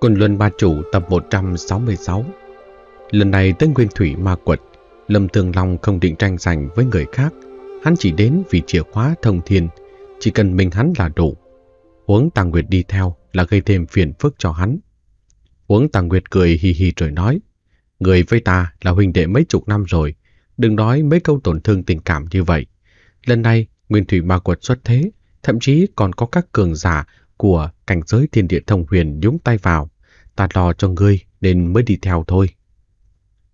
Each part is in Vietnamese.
Côn Luân Ba Chủ tập 166 Lần này tới Nguyên Thủy Ma Quật, Lâm Thường Long không định tranh giành với người khác. Hắn chỉ đến vì chìa khóa thông thiên, chỉ cần mình hắn là đủ. uống Tàng Nguyệt đi theo là gây thêm phiền phức cho hắn. uống Tàng Nguyệt cười hì hì rồi nói, Người với ta là huynh đệ mấy chục năm rồi, đừng nói mấy câu tổn thương tình cảm như vậy. Lần này, Nguyên Thủy Ma Quật xuất thế, thậm chí còn có các cường giả của cảnh giới thiên địa thông huyền nhúng tay vào, ta lo cho ngươi nên mới đi theo thôi.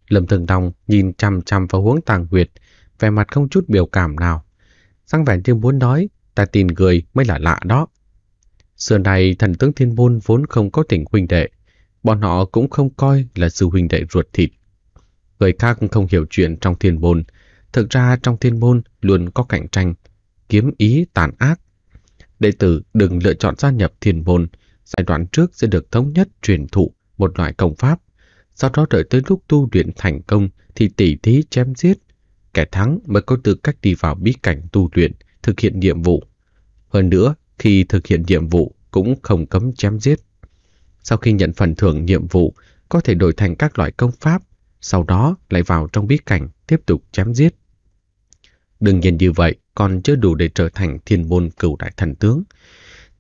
Lâm Thường Đông nhìn chằm chằm vào hướng Tàng Huyệt, vẻ mặt không chút biểu cảm nào. Sang vẻ như muốn nói, ta tin người mới là lạ đó. Xưa này thần tướng thiên môn vốn không có tình huynh đệ, bọn họ cũng không coi là sư huynh đệ ruột thịt. Người khác không hiểu chuyện trong thiên môn, thực ra trong thiên môn luôn có cạnh tranh, kiếm ý tàn ác, đệ tử đừng lựa chọn gia nhập thiền môn, giai đoạn trước sẽ được thống nhất truyền thụ một loại công pháp, sau đó đợi tới lúc tu luyện thành công thì tỉ thí chém giết, kẻ thắng mới có tư cách đi vào bí cảnh tu luyện, thực hiện nhiệm vụ. Hơn nữa, khi thực hiện nhiệm vụ cũng không cấm chém giết. Sau khi nhận phần thưởng nhiệm vụ, có thể đổi thành các loại công pháp, sau đó lại vào trong bí cảnh tiếp tục chém giết. Đừng nhìn như vậy, còn chưa đủ để trở thành thiên môn cửu đại thần tướng.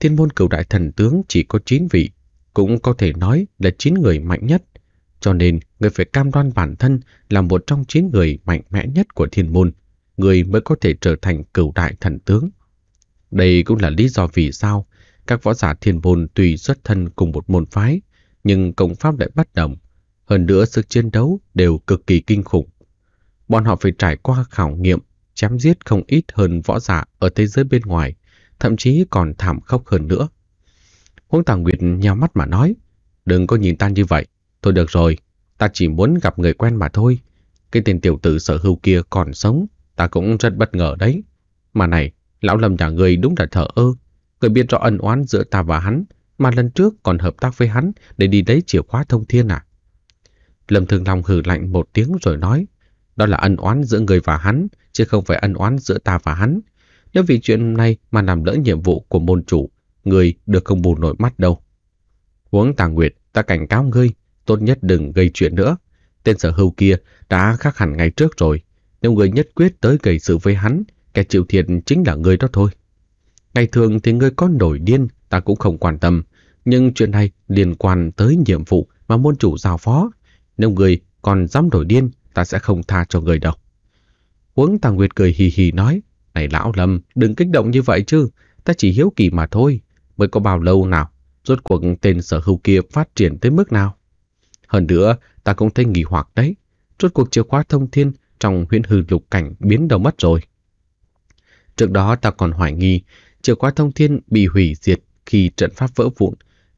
Thiên môn cửu đại thần tướng chỉ có 9 vị, cũng có thể nói là 9 người mạnh nhất. Cho nên, người phải cam đoan bản thân là một trong 9 người mạnh mẽ nhất của thiên môn, người mới có thể trở thành cửu đại thần tướng. Đây cũng là lý do vì sao các võ giả thiên môn tùy xuất thân cùng một môn phái, nhưng công pháp lại bất đồng. Hơn nữa sức chiến đấu đều cực kỳ kinh khủng. Bọn họ phải trải qua khảo nghiệm chém giết không ít hơn võ giả ở thế giới bên ngoài, thậm chí còn thảm khốc hơn nữa. Huống Tàng Nguyệt nhào mắt mà nói, đừng có nhìn ta như vậy, thôi được rồi, ta chỉ muốn gặp người quen mà thôi. Cái tên tiểu tử sở hữu kia còn sống, ta cũng rất bất ngờ đấy. Mà này, lão lầm nhà người đúng là thở ơ, người biết rõ ân oán giữa ta và hắn, mà lần trước còn hợp tác với hắn để đi lấy chìa khóa thông thiên à? Lâm Thường Long hử lạnh một tiếng rồi nói, đó là ân oán giữa người và hắn, chứ không phải ân oán giữa ta và hắn. Nếu vì chuyện này mà làm lỡ nhiệm vụ của môn chủ, người được không bù nổi mắt đâu. Huống tàng nguyệt, ta cảnh cáo ngươi, tốt nhất đừng gây chuyện nữa. Tên sở hưu kia đã khác hẳn ngày trước rồi. Nếu ngươi nhất quyết tới gây sự với hắn, kẻ chịu thiệt chính là ngươi đó thôi. Ngày thường thì ngươi có nổi điên, ta cũng không quan tâm. Nhưng chuyện này liên quan tới nhiệm vụ mà môn chủ giao phó. Nếu ngươi còn dám nổi điên, ta sẽ không tha cho ngươi đâu. Quấn Tàng Nguyệt cười hì hì nói, Này lão lâm, đừng kích động như vậy chứ, ta chỉ hiếu kỳ mà thôi, mới có bao lâu nào, rốt cuộc tên sở hữu kia phát triển tới mức nào. Hơn nữa, ta cũng thấy nghỉ hoặc đấy, rốt cuộc chìa khóa thông thiên trong Huyễn hư lục cảnh biến đâu mất rồi. Trước đó ta còn hoài nghi chìa khóa thông thiên bị hủy diệt khi trận pháp vỡ vụn,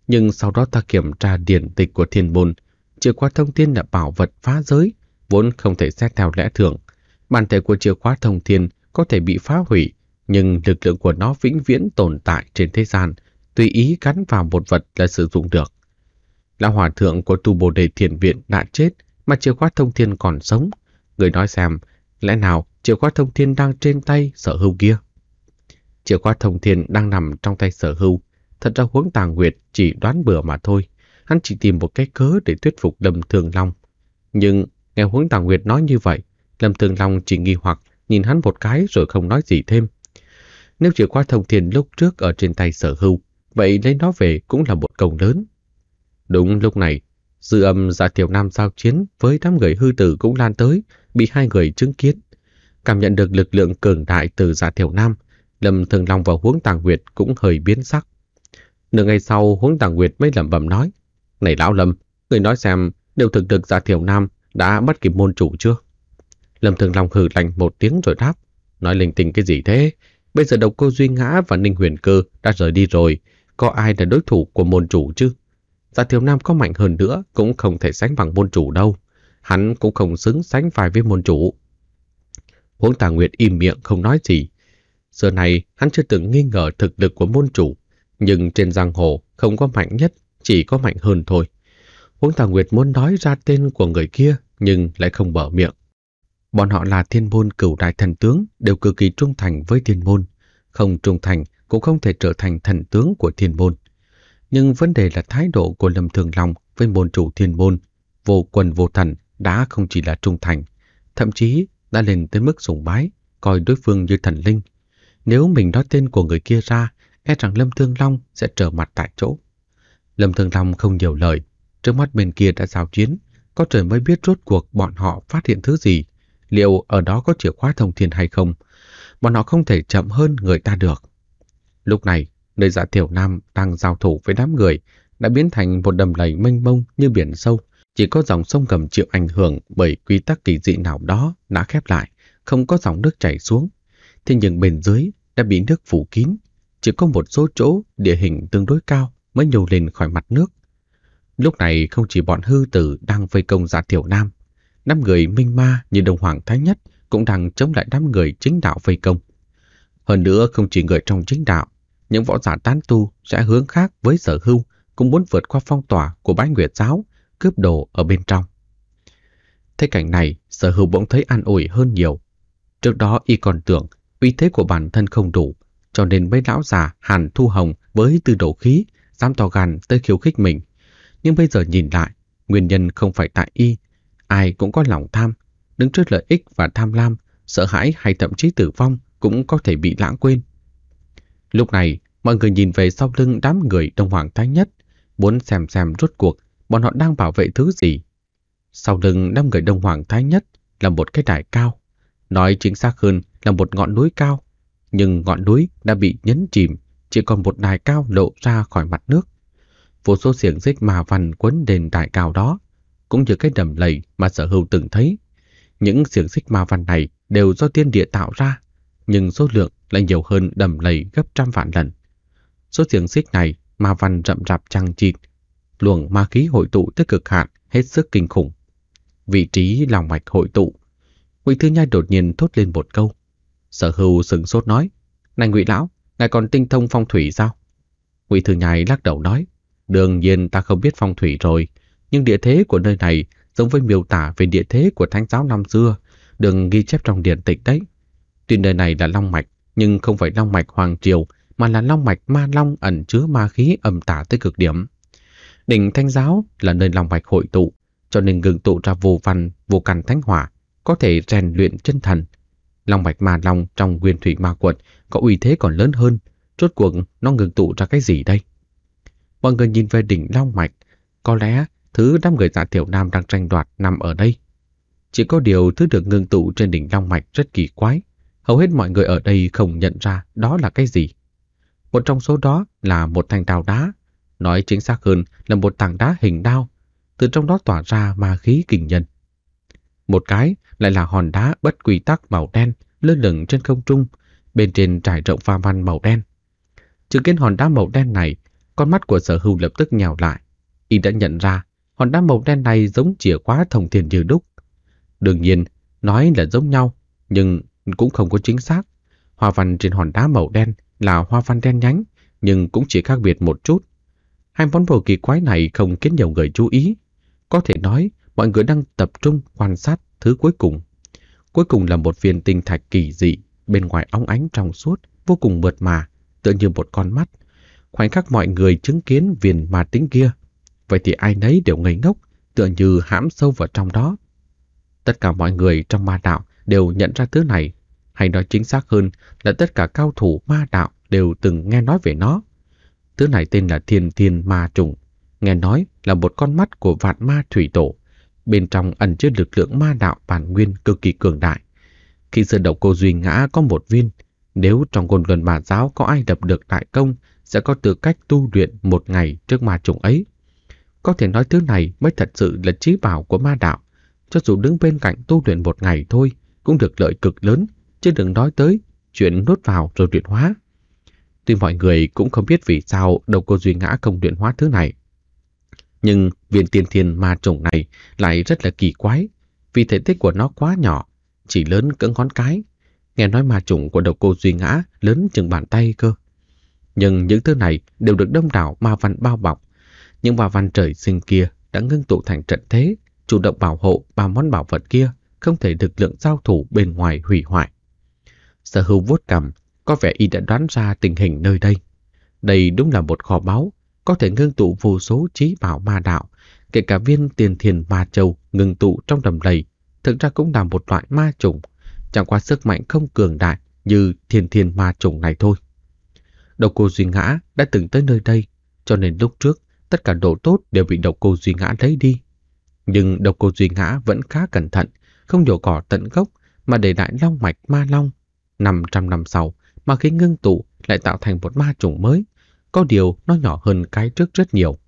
nhưng sau đó ta kiểm tra điển tịch của thiên môn, chìa khóa thông thiên là bảo vật phá giới, vốn không thể xét theo lẽ thường, Bản thể của chìa khóa thông thiên có thể bị phá hủy, nhưng lực lượng của nó vĩnh viễn tồn tại trên thế gian, tùy ý gắn vào một vật là sử dụng được. Lão hòa thượng của tu bồ đề thiền viện đã chết, mà chìa khóa thông thiên còn sống. Người nói xem, lẽ nào chìa khóa thông thiên đang trên tay sở hữu kia? Chìa khóa thông thiên đang nằm trong tay sở hữu. Thật ra huống tàng nguyệt chỉ đoán bừa mà thôi. Hắn chỉ tìm một cái cớ để thuyết phục đầm Thường Long. Nhưng nghe huống tàng nguyệt nói như vậy, Lâm Tường Long chỉ nghi hoặc nhìn hắn một cái rồi không nói gì thêm. Nếu chìa khóa thông thiên lúc trước ở trên tay sở hữu, vậy lấy nó về cũng là một công lớn. Đúng lúc này, dư âm giả tiểu nam giao chiến với đám người hư tử cũng lan tới, bị hai người chứng kiến. Cảm nhận được lực lượng cường đại từ giả tiểu nam, Lâm Thường Long và Huống Tàng Nguyệt cũng hơi biến sắc. Nửa ngày sau, Huống Tàng Nguyệt mới lẩm bẩm nói, Này Lão Lâm, người nói xem, đều thực được giả tiểu nam đã bắt kịp môn chủ chưa? Lâm Thường Long hừ lạnh một tiếng rồi đáp. Nói linh tinh cái gì thế? Bây giờ độc cô Duy Ngã và Ninh Huyền Cơ đã rời đi rồi. Có ai là đối thủ của môn chủ chứ? Giả dạ Thiếu Nam có mạnh hơn nữa cũng không thể sánh bằng môn chủ đâu. Hắn cũng không xứng sánh vai với môn chủ. Huống Tà Nguyệt im miệng không nói gì. Giờ này hắn chưa từng nghi ngờ thực lực của môn chủ. Nhưng trên giang hồ không có mạnh nhất, chỉ có mạnh hơn thôi. Huống Tà Nguyệt muốn nói ra tên của người kia nhưng lại không mở miệng. Bọn họ là thiên môn cửu đại thần tướng đều cực kỳ trung thành với thiên môn. Không trung thành cũng không thể trở thành thần tướng của thiên môn. Nhưng vấn đề là thái độ của Lâm Thường Long với môn chủ thiên môn, vô quần vô thần đã không chỉ là trung thành, thậm chí đã lên tới mức sùng bái, coi đối phương như thần linh. Nếu mình nói tên của người kia ra, e rằng Lâm Thương Long sẽ trở mặt tại chỗ. Lâm Thương Long không nhiều lời, trước mắt bên kia đã giao chiến, có trời mới biết rốt cuộc bọn họ phát hiện thứ gì liệu ở đó có chìa khóa thông thiên hay không. Bọn họ không thể chậm hơn người ta được. Lúc này, nơi dạ tiểu nam đang giao thủ với đám người đã biến thành một đầm lầy mênh mông như biển sâu. Chỉ có dòng sông cầm chịu ảnh hưởng bởi quy tắc kỳ dị nào đó đã khép lại, không có dòng nước chảy xuống. Thế nhưng bên dưới đã bị nước phủ kín, chỉ có một số chỗ địa hình tương đối cao mới nhô lên khỏi mặt nước. Lúc này không chỉ bọn hư tử đang vây công giả dạ tiểu nam, Đám người minh ma như đồng hoàng thái nhất cũng đang chống lại đám người chính đạo vây công. Hơn nữa không chỉ người trong chính đạo, những võ giả tán tu sẽ hướng khác với sở hưu cũng muốn vượt qua phong tỏa của bái nguyệt giáo, cướp đồ ở bên trong. Thế cảnh này, sở hữu bỗng thấy an ủi hơn nhiều. Trước đó y còn tưởng uy thế của bản thân không đủ, cho nên mấy lão già Hàn Thu Hồng với tư đổ khí dám to gan tới khiêu khích mình. Nhưng bây giờ nhìn lại, nguyên nhân không phải tại y Ai cũng có lòng tham, đứng trước lợi ích và tham lam, sợ hãi hay thậm chí tử vong cũng có thể bị lãng quên. Lúc này, mọi người nhìn về sau lưng đám người đông hoàng thái nhất, muốn xem xem rốt cuộc bọn họ đang bảo vệ thứ gì. Sau lưng đám người đông hoàng thái nhất là một cái đài cao, nói chính xác hơn là một ngọn núi cao, nhưng ngọn núi đã bị nhấn chìm, chỉ còn một đài cao lộ ra khỏi mặt nước. Vô số xiềng xích mà vằn quấn đền đài cao đó, cũng như cái đầm lầy mà sở hữu từng thấy. Những xiềng xích ma văn này đều do tiên địa tạo ra, nhưng số lượng lại nhiều hơn đầm lầy gấp trăm vạn lần. Số xiềng xích này ma văn rậm rạp chằng chịt, luồng ma khí hội tụ tới cực hạn, hết sức kinh khủng. Vị trí lòng mạch hội tụ, Ngụy Thư Nhai đột nhiên thốt lên một câu. Sở hữu sững sốt nói: "Này Ngụy lão, ngài còn tinh thông phong thủy sao?" Ngụy Thư Nhai lắc đầu nói: "Đương nhiên ta không biết phong thủy rồi, nhưng địa thế của nơi này giống với miêu tả về địa thế của thánh giáo năm xưa, được ghi chép trong điển tịch đấy. Tuy nơi này là long mạch, nhưng không phải long mạch hoàng triều, mà là long mạch ma long ẩn chứa ma khí âm tả tới cực điểm. Đỉnh Thanh giáo là nơi long mạch hội tụ, cho nên ngừng tụ ra vô văn, vô căn thánh hỏa, có thể rèn luyện chân thần. Long mạch ma long trong nguyên thủy ma quật có uy thế còn lớn hơn, rốt cuộc nó ngừng tụ ra cái gì đây? Mọi người nhìn về đỉnh long mạch, có lẽ thứ đám người giả tiểu nam đang tranh đoạt nằm ở đây. Chỉ có điều thứ được ngưng tụ trên đỉnh Long Mạch rất kỳ quái. Hầu hết mọi người ở đây không nhận ra đó là cái gì. Một trong số đó là một thanh đào đá. Nói chính xác hơn là một tảng đá hình đao. Từ trong đó tỏa ra ma khí kinh nhân. Một cái lại là hòn đá bất quy tắc màu đen lơ lửng trên không trung, bên trên trải rộng pha văn màu đen. Chứng kiến hòn đá màu đen này, con mắt của sở hưu lập tức nhào lại. Y đã nhận ra hòn đá màu đen này giống chìa khóa thông thiên như đúc. Đương nhiên, nói là giống nhau, nhưng cũng không có chính xác. Hoa văn trên hòn đá màu đen là hoa văn đen nhánh, nhưng cũng chỉ khác biệt một chút. Hai món đồ kỳ quái này không khiến nhiều người chú ý. Có thể nói, mọi người đang tập trung quan sát thứ cuối cùng. Cuối cùng là một viên tinh thạch kỳ dị, bên ngoài óng ánh trong suốt, vô cùng mượt mà, tựa như một con mắt. Khoảnh khắc mọi người chứng kiến viên ma tính kia, Vậy thì ai nấy đều ngây ngốc, tựa như hãm sâu vào trong đó. Tất cả mọi người trong ma đạo đều nhận ra thứ này, hay nói chính xác hơn là tất cả cao thủ ma đạo đều từng nghe nói về nó. Thứ này tên là thiên thiên ma trùng, nghe nói là một con mắt của vạn ma thủy tổ, bên trong ẩn chứa lực lượng ma đạo bản nguyên cực kỳ cường đại. Khi sơn độc cô Duy ngã có một viên, nếu trong ngôn gần bà giáo có ai đập được đại công, sẽ có tư cách tu luyện một ngày trước ma trùng ấy. Có thể nói thứ này mới thật sự là trí bảo của ma đạo. Cho dù đứng bên cạnh tu luyện một ngày thôi, cũng được lợi cực lớn, chứ đừng nói tới chuyện nuốt vào rồi luyện hóa. Tuy mọi người cũng không biết vì sao đầu cô Duy Ngã không luyện hóa thứ này. Nhưng viên tiên thiên ma trùng này lại rất là kỳ quái, vì thể tích của nó quá nhỏ, chỉ lớn cỡ ngón cái. Nghe nói ma trùng của đầu cô Duy Ngã lớn chừng bàn tay cơ. Nhưng những thứ này đều được đông đảo ma văn bao bọc, nhưng bà văn trời sinh kia đã ngưng tụ thành trận thế, chủ động bảo hộ ba món bảo vật kia không thể lực lượng giao thủ bên ngoài hủy hoại. Sở hữu vuốt cầm có vẻ y đã đoán ra tình hình nơi đây. Đây đúng là một kho báu, có thể ngưng tụ vô số trí bảo ma đạo, kể cả viên tiền thiền ma châu ngưng tụ trong đầm lầy, thực ra cũng là một loại ma trùng, chẳng qua sức mạnh không cường đại như thiền thiền ma trùng này thôi. Đầu cô Duy Ngã đã từng tới nơi đây, cho nên lúc trước tất cả đồ tốt đều bị độc cô Duy Ngã lấy đi. Nhưng độc cô Duy Ngã vẫn khá cẩn thận, không nhổ cỏ tận gốc mà để lại long mạch ma long. 500 năm sau, mà khí ngưng tụ lại tạo thành một ma chủng mới. Có điều nó nhỏ hơn cái trước rất nhiều.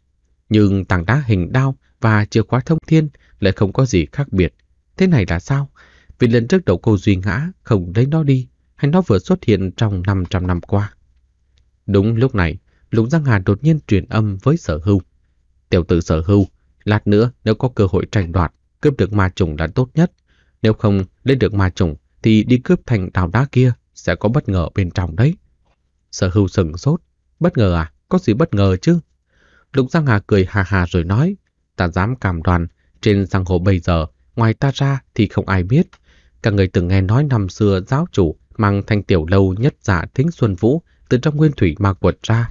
Nhưng tảng đá hình đao và chìa khóa thông thiên lại không có gì khác biệt. Thế này là sao? Vì lần trước đầu cô Duy Ngã không lấy nó đi, hay nó vừa xuất hiện trong 500 năm qua. Đúng lúc này, Lục Giang Hà đột nhiên truyền âm với sở hưu. Tiểu tử sở hưu, lát nữa nếu có cơ hội tranh đoạt, cướp được ma trùng là tốt nhất. Nếu không lên được ma trùng thì đi cướp thành đào đá kia sẽ có bất ngờ bên trong đấy. Sở hưu sừng sốt. Bất ngờ à? Có gì bất ngờ chứ? Lục Giang Hà cười hà hà rồi nói. Ta dám cảm đoàn, trên giang hồ bây giờ, ngoài ta ra thì không ai biết. Các người từng nghe nói năm xưa giáo chủ mang thanh tiểu lâu nhất giả dạ thính Xuân Vũ từ trong nguyên thủy ma quật ra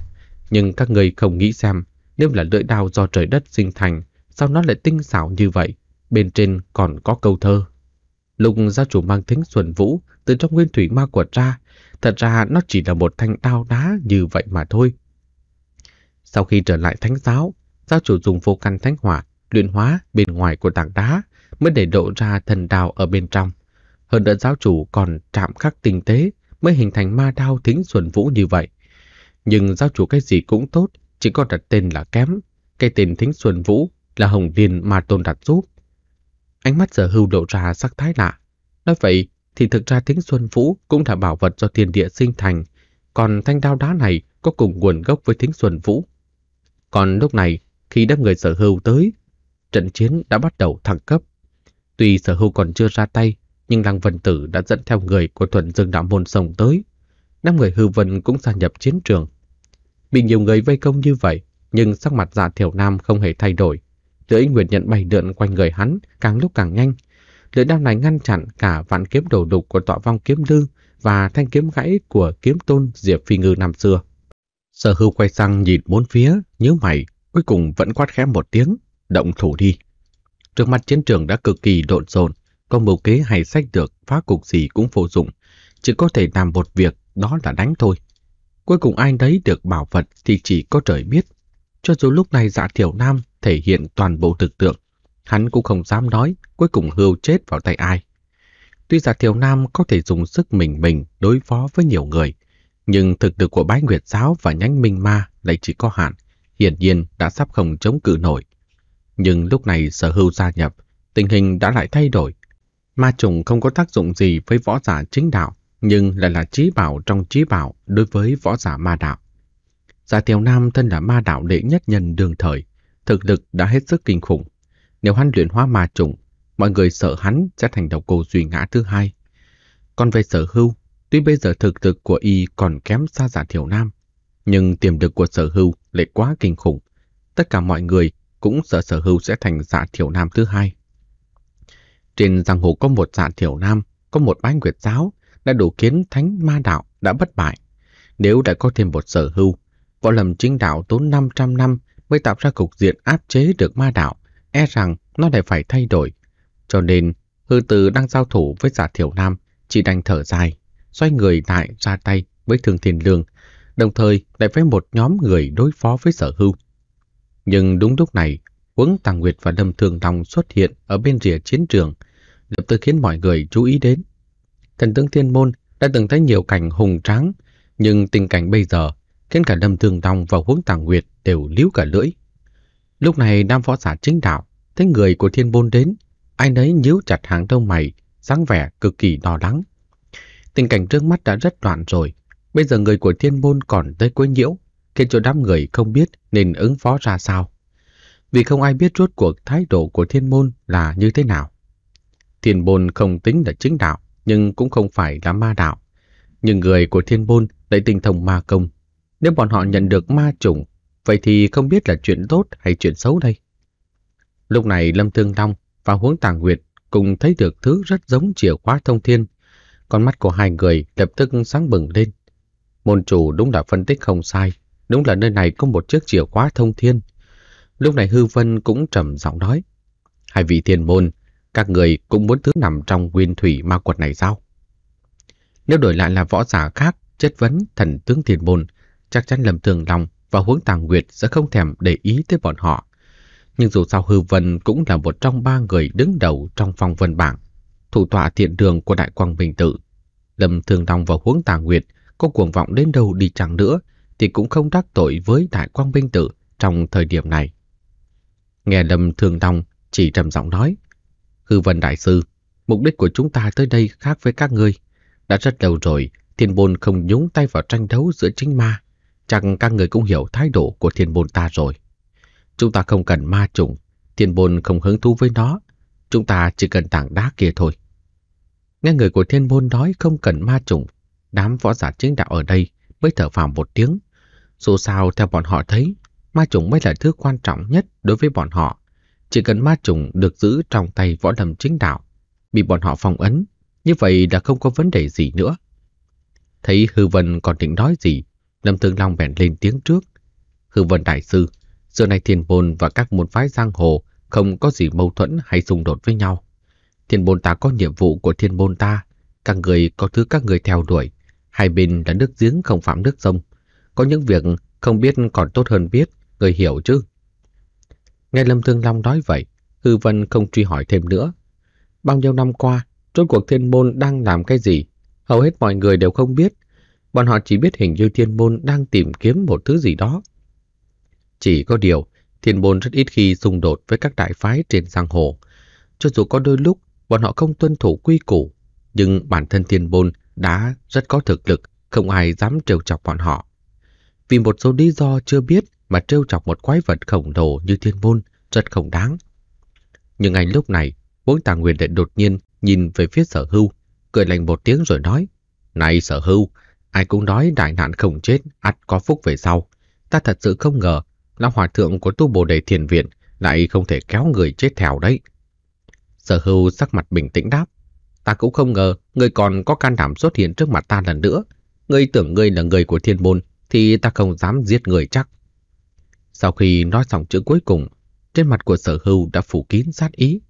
nhưng các người không nghĩ xem, nếu là lưỡi đao do trời đất sinh thành, sao nó lại tinh xảo như vậy? Bên trên còn có câu thơ. Lục gia chủ mang thính xuân vũ từ trong nguyên thủy ma quật ra, thật ra nó chỉ là một thanh đao đá như vậy mà thôi. Sau khi trở lại thánh giáo, giáo chủ dùng vô căn thánh hỏa luyện hóa bên ngoài của tảng đá mới để lộ ra thần đào ở bên trong. Hơn nữa giáo chủ còn chạm khắc tinh tế mới hình thành ma đao thính xuân vũ như vậy nhưng giáo chủ cái gì cũng tốt, chỉ có đặt tên là kém. Cái tên Thính Xuân Vũ là Hồng Liên mà Tôn đặt giúp. Ánh mắt sở hưu lộ ra sắc thái lạ. Nói vậy thì thực ra Thính Xuân Vũ cũng là bảo vật do thiên địa sinh thành, còn thanh đao đá này có cùng nguồn gốc với Thính Xuân Vũ. Còn lúc này, khi đám người sở hưu tới, trận chiến đã bắt đầu thẳng cấp. Tuy sở hưu còn chưa ra tay, nhưng Lăng Vân Tử đã dẫn theo người của thuần dương đạo môn sông tới năm người hư vân cũng gia nhập chiến trường. Bị nhiều người vây công như vậy, nhưng sắc mặt dạ thiểu nam không hề thay đổi. Lưỡi nguyệt nhận bay lượn quanh người hắn càng lúc càng nhanh. Lưỡi đao này ngăn chặn cả vạn kiếm đầu đục của tọa vong kiếm lư và thanh kiếm gãy của kiếm tôn Diệp Phi Ngư năm xưa. Sở hưu quay sang nhìn bốn phía, nhớ mày, cuối cùng vẫn quát khẽ một tiếng, động thủ đi. Trước mặt chiến trường đã cực kỳ lộn xộn, công mưu kế hay sách được phá cục gì cũng vô dụng, chỉ có thể làm một việc đó là đánh thôi. Cuối cùng ai đấy được bảo vật thì chỉ có trời biết. Cho dù lúc này dạ tiểu nam thể hiện toàn bộ thực tượng, hắn cũng không dám nói cuối cùng hưu chết vào tay ai. Tuy giả dạ Thiều Nam có thể dùng sức mình mình đối phó với nhiều người, nhưng thực lực của Bái Nguyệt Giáo và nhánh Minh Ma lại chỉ có hạn, hiển nhiên đã sắp không chống cự nổi. Nhưng lúc này sở hưu gia nhập, tình hình đã lại thay đổi. Ma trùng không có tác dụng gì với võ giả chính đạo, nhưng lại là trí bảo trong trí bảo đối với võ giả ma đạo. Giả Tiểu Nam thân là ma đạo đệ nhất nhân đường thời, thực lực đã hết sức kinh khủng. Nếu hắn luyện hóa ma trùng, mọi người sợ hắn sẽ thành đầu cô duy ngã thứ hai. Còn về sở hưu, tuy bây giờ thực lực của y còn kém xa giả Tiểu Nam, nhưng tiềm lực của sở hưu lại quá kinh khủng. Tất cả mọi người cũng sợ sở hưu sẽ thành giả Tiểu Nam thứ hai. Trên giang hồ có một giả Tiểu Nam, có một bái nguyệt giáo, đã đủ khiến thánh ma đạo đã bất bại. Nếu đã có thêm một sở hưu, võ lâm chính đạo tốn 500 năm mới tạo ra cục diện áp chế được ma đạo, e rằng nó lại phải thay đổi. Cho nên, hư từ đang giao thủ với giả thiểu nam, chỉ đành thở dài, xoay người lại ra tay với thường thiền lương, đồng thời lại với một nhóm người đối phó với sở hưu. Nhưng đúng lúc này, quấn Tàng Nguyệt và Lâm Thường đồng xuất hiện ở bên rìa chiến trường, lập tức khiến mọi người chú ý đến. Thần tướng Thiên Môn đã từng thấy nhiều cảnh hùng tráng, nhưng tình cảnh bây giờ khiến cả Lâm Thương Tông và Huống Tàng Nguyệt đều líu cả lưỡi. Lúc này Nam Phó giả chính đạo thấy người của Thiên Môn đến, ai nấy nhíu chặt hàng đông mày, dáng vẻ cực kỳ đo đắng. Tình cảnh trước mắt đã rất loạn rồi, bây giờ người của Thiên Môn còn tới quấy nhiễu, khiến cho đám người không biết nên ứng phó ra sao. Vì không ai biết rốt cuộc thái độ của Thiên Môn là như thế nào. Thiên Môn không tính là chính đạo, nhưng cũng không phải là ma đạo. Nhưng người của thiên môn lại tinh thông ma công. Nếu bọn họ nhận được ma chủng, vậy thì không biết là chuyện tốt hay chuyện xấu đây. Lúc này Lâm Thương Long và Huống Tàng Nguyệt cùng thấy được thứ rất giống chìa khóa thông thiên. Con mắt của hai người lập tức sáng bừng lên. Môn chủ đúng là phân tích không sai. Đúng là nơi này có một chiếc chìa khóa thông thiên. Lúc này Hư Vân cũng trầm giọng nói. Hai vị thiên môn các người cũng muốn thứ nằm trong nguyên thủy ma quật này sao? Nếu đổi lại là võ giả khác chất vấn thần tướng thiền môn, chắc chắn lầm thường lòng và huống tàng nguyệt sẽ không thèm để ý tới bọn họ. Nhưng dù sao Hư Vân cũng là một trong ba người đứng đầu trong phong vân bảng, thủ tọa thiện đường của Đại Quang Bình Tự. Lâm Thường Long và Huống Tàng Nguyệt có cuồng vọng đến đâu đi chẳng nữa thì cũng không đắc tội với Đại Quang Bình Tự trong thời điểm này. Nghe Lâm Thường Long chỉ trầm giọng nói, Hư Vân Đại Sư, mục đích của chúng ta tới đây khác với các ngươi. Đã rất lâu rồi, thiên bồn không nhúng tay vào tranh đấu giữa chính ma. Chẳng các người cũng hiểu thái độ của thiên bồn ta rồi. Chúng ta không cần ma trùng, thiên bồn không hứng thú với nó. Chúng ta chỉ cần tảng đá kia thôi. Nghe người của thiên môn nói không cần ma trùng, đám võ giả chính đạo ở đây mới thở phào một tiếng. Dù sao theo bọn họ thấy, ma trùng mới là thứ quan trọng nhất đối với bọn họ. Chỉ cần ma trùng được giữ trong tay võ lâm chính đạo, bị bọn họ phong ấn, như vậy đã không có vấn đề gì nữa. Thấy Hư Vân còn định nói gì, Lâm Thương Long bèn lên tiếng trước. Hư Vân Đại Sư, xưa nay thiên môn và các môn phái giang hồ không có gì mâu thuẫn hay xung đột với nhau. Thiên môn ta có nhiệm vụ của thiên môn ta, các người có thứ các người theo đuổi, hai bên là nước giếng không phạm nước sông. Có những việc không biết còn tốt hơn biết, người hiểu chứ. Nghe Lâm Thương Long nói vậy, Hư Vân không truy hỏi thêm nữa. Bao nhiêu năm qua, rốt cuộc thiên môn đang làm cái gì? Hầu hết mọi người đều không biết. Bọn họ chỉ biết hình như thiên môn đang tìm kiếm một thứ gì đó. Chỉ có điều, thiên môn rất ít khi xung đột với các đại phái trên giang hồ. Cho dù có đôi lúc bọn họ không tuân thủ quy củ, nhưng bản thân thiên môn đã rất có thực lực, không ai dám trêu chọc bọn họ. Vì một số lý do chưa biết, mà trêu chọc một quái vật khổng lồ như thiên môn rất không đáng. Nhưng anh lúc này, vốn tàng nguyên lại đột nhiên nhìn về phía sở hưu, cười lạnh một tiếng rồi nói, Này sở hưu, ai cũng nói đại nạn không chết, ắt có phúc về sau. Ta thật sự không ngờ, lão hòa thượng của tu bồ đề thiền viện lại không thể kéo người chết thèo đấy. Sở hưu sắc mặt bình tĩnh đáp, ta cũng không ngờ người còn có can đảm xuất hiện trước mặt ta lần nữa. người tưởng ngươi là người của thiên môn, thì ta không dám giết người chắc. Sau khi nói xong chữ cuối cùng, trên mặt của sở hưu đã phủ kín sát ý.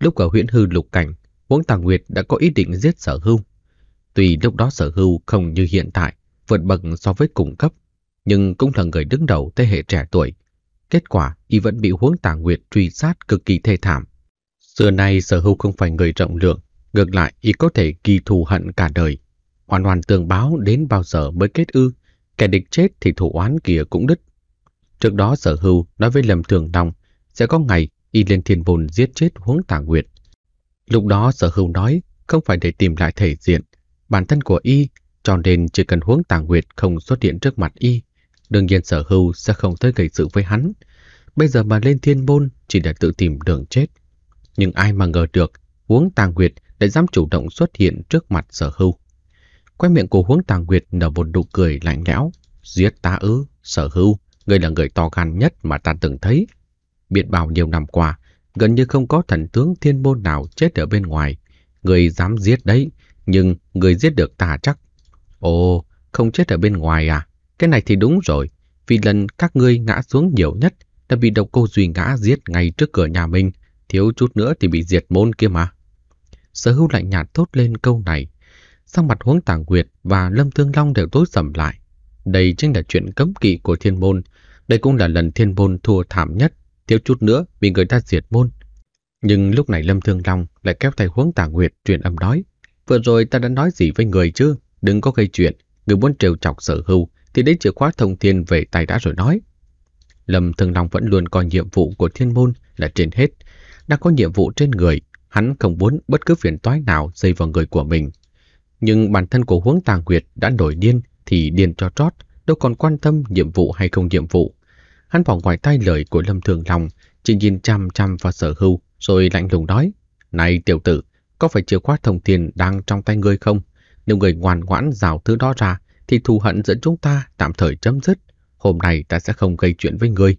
Lúc ở huyện hư lục cảnh, Uống tàng Nguyệt đã có ý định giết sở hưu. Tuy lúc đó sở hưu không như hiện tại, vượt bậc so với cùng cấp, nhưng cũng là người đứng đầu thế hệ trẻ tuổi. Kết quả, y vẫn bị Huống tàng Nguyệt truy sát cực kỳ thê thảm. Xưa nay sở hưu không phải người rộng lượng, ngược lại y có thể kỳ thù hận cả đời. Hoàn hoàn tường báo đến bao giờ mới kết ư, kẻ địch chết thì thủ oán kia cũng đứt. Trước đó sở hưu nói với Lâm Thường Long sẽ có ngày y lên thiên bồn giết chết huống tả nguyệt. Lúc đó sở hưu nói không phải để tìm lại thể diện bản thân của y, cho nên chỉ cần huống tả nguyệt không xuất hiện trước mặt y, đương nhiên sở hưu sẽ không tới gây sự với hắn. Bây giờ mà lên thiên môn chỉ để tự tìm đường chết. Nhưng ai mà ngờ được, huống tàng nguyệt lại dám chủ động xuất hiện trước mặt sở hưu. Quay miệng của huống tàng nguyệt nở một nụ cười lạnh lẽo, giết ta ư, sở hưu. Ngươi là người to gan nhất mà ta từng thấy. Biết bao nhiêu năm qua, gần như không có thần tướng thiên môn nào chết ở bên ngoài. Người dám giết đấy, nhưng người giết được ta chắc. Ồ, không chết ở bên ngoài à? Cái này thì đúng rồi, vì lần các ngươi ngã xuống nhiều nhất đã bị độc cô Duy ngã giết ngay trước cửa nhà mình, thiếu chút nữa thì bị diệt môn kia mà. Sở hữu lạnh nhạt thốt lên câu này, sang mặt huống tàng quyệt và lâm thương long đều tối sầm lại. Đây chính là chuyện cấm kỵ của thiên môn, đây cũng là lần thiên môn thua thảm nhất, thiếu chút nữa bị người ta diệt môn. Nhưng lúc này Lâm Thương Long lại kéo tay huống tả nguyệt truyền âm nói. Vừa rồi ta đã nói gì với người chứ? Đừng có gây chuyện. Người muốn trêu chọc sở hưu thì đến chìa khóa thông thiên về tay đã rồi nói. Lâm Thương Long vẫn luôn coi nhiệm vụ của thiên môn là trên hết. Đã có nhiệm vụ trên người, hắn không muốn bất cứ phiền toái nào dây vào người của mình. Nhưng bản thân của huống tàng nguyệt đã nổi điên thì điên cho trót, đâu còn quan tâm nhiệm vụ hay không nhiệm vụ. Hắn bỏ ngoài tai lời của Lâm Thường Long, chỉ nhìn chăm chăm vào sở hưu, rồi lạnh lùng nói. Này tiểu tử, có phải chìa khóa thông tiền đang trong tay ngươi không? Nếu người ngoan ngoãn rào thứ đó ra, thì thù hận dẫn chúng ta tạm thời chấm dứt. Hôm nay ta sẽ không gây chuyện với ngươi.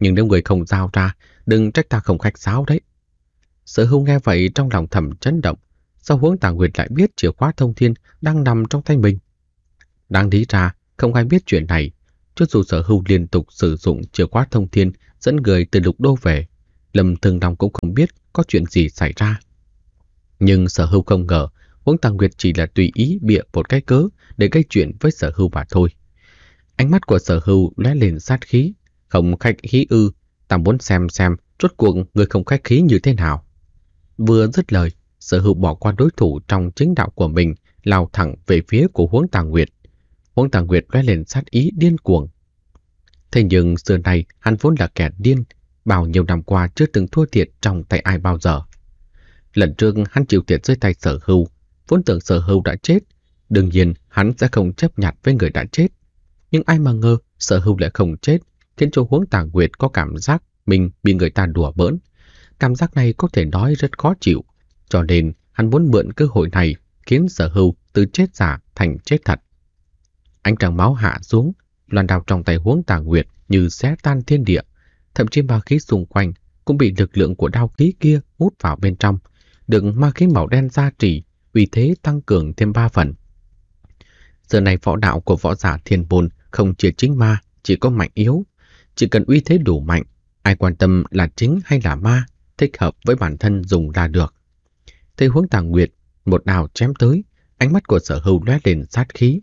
Nhưng nếu người không giao ra, đừng trách ta không khách sáo đấy. Sở hưu nghe vậy trong lòng thầm chấn động. Sao hướng tàng nguyệt lại biết chìa khóa thông thiên đang nằm trong tay mình? đang lý ra, không ai biết chuyện này, cho dù sở hưu liên tục sử dụng chìa khóa thông thiên dẫn người từ lục đô về, Lâm Thương Long cũng không biết có chuyện gì xảy ra. Nhưng sở hưu không ngờ, Uống Tàng Nguyệt chỉ là tùy ý bịa một cái cớ để gây chuyện với sở hưu mà thôi. Ánh mắt của sở hưu lóe lên sát khí, không khách khí ư, ta muốn xem xem rốt cuộc người không khách khí như thế nào. Vừa dứt lời, sở hữu bỏ qua đối thủ trong chính đạo của mình, lao thẳng về phía của huống Tàng Nguyệt. Quang Tàng Nguyệt lóe lên sát ý điên cuồng. Thế nhưng xưa nay hắn vốn là kẻ điên, bao nhiêu năm qua chưa từng thua thiệt trong tay ai bao giờ. Lần trước hắn chịu thiệt dưới tay sở hưu, vốn tưởng sở hưu đã chết. Đương nhiên hắn sẽ không chấp nhặt với người đã chết. Nhưng ai mà ngờ sở hưu lại không chết, khiến cho huống Tàng Nguyệt có cảm giác mình bị người ta đùa bỡn. Cảm giác này có thể nói rất khó chịu, cho nên hắn muốn mượn cơ hội này khiến sở hưu từ chết giả thành chết thật. Ánh trăng máu hạ xuống, loàn đao trong tay huống tà nguyệt như xé tan thiên địa. Thậm chí ma khí xung quanh cũng bị lực lượng của đao khí kia hút vào bên trong. Đựng ma khí màu đen gia trì, vì thế tăng cường thêm ba phần. Giờ này võ đạo của võ giả thiên bồn không chỉ chính ma, chỉ có mạnh yếu. Chỉ cần uy thế đủ mạnh, ai quan tâm là chính hay là ma, thích hợp với bản thân dùng là được. Thấy huống tàng nguyệt, một đào chém tới, ánh mắt của sở hưu lóe lên sát khí,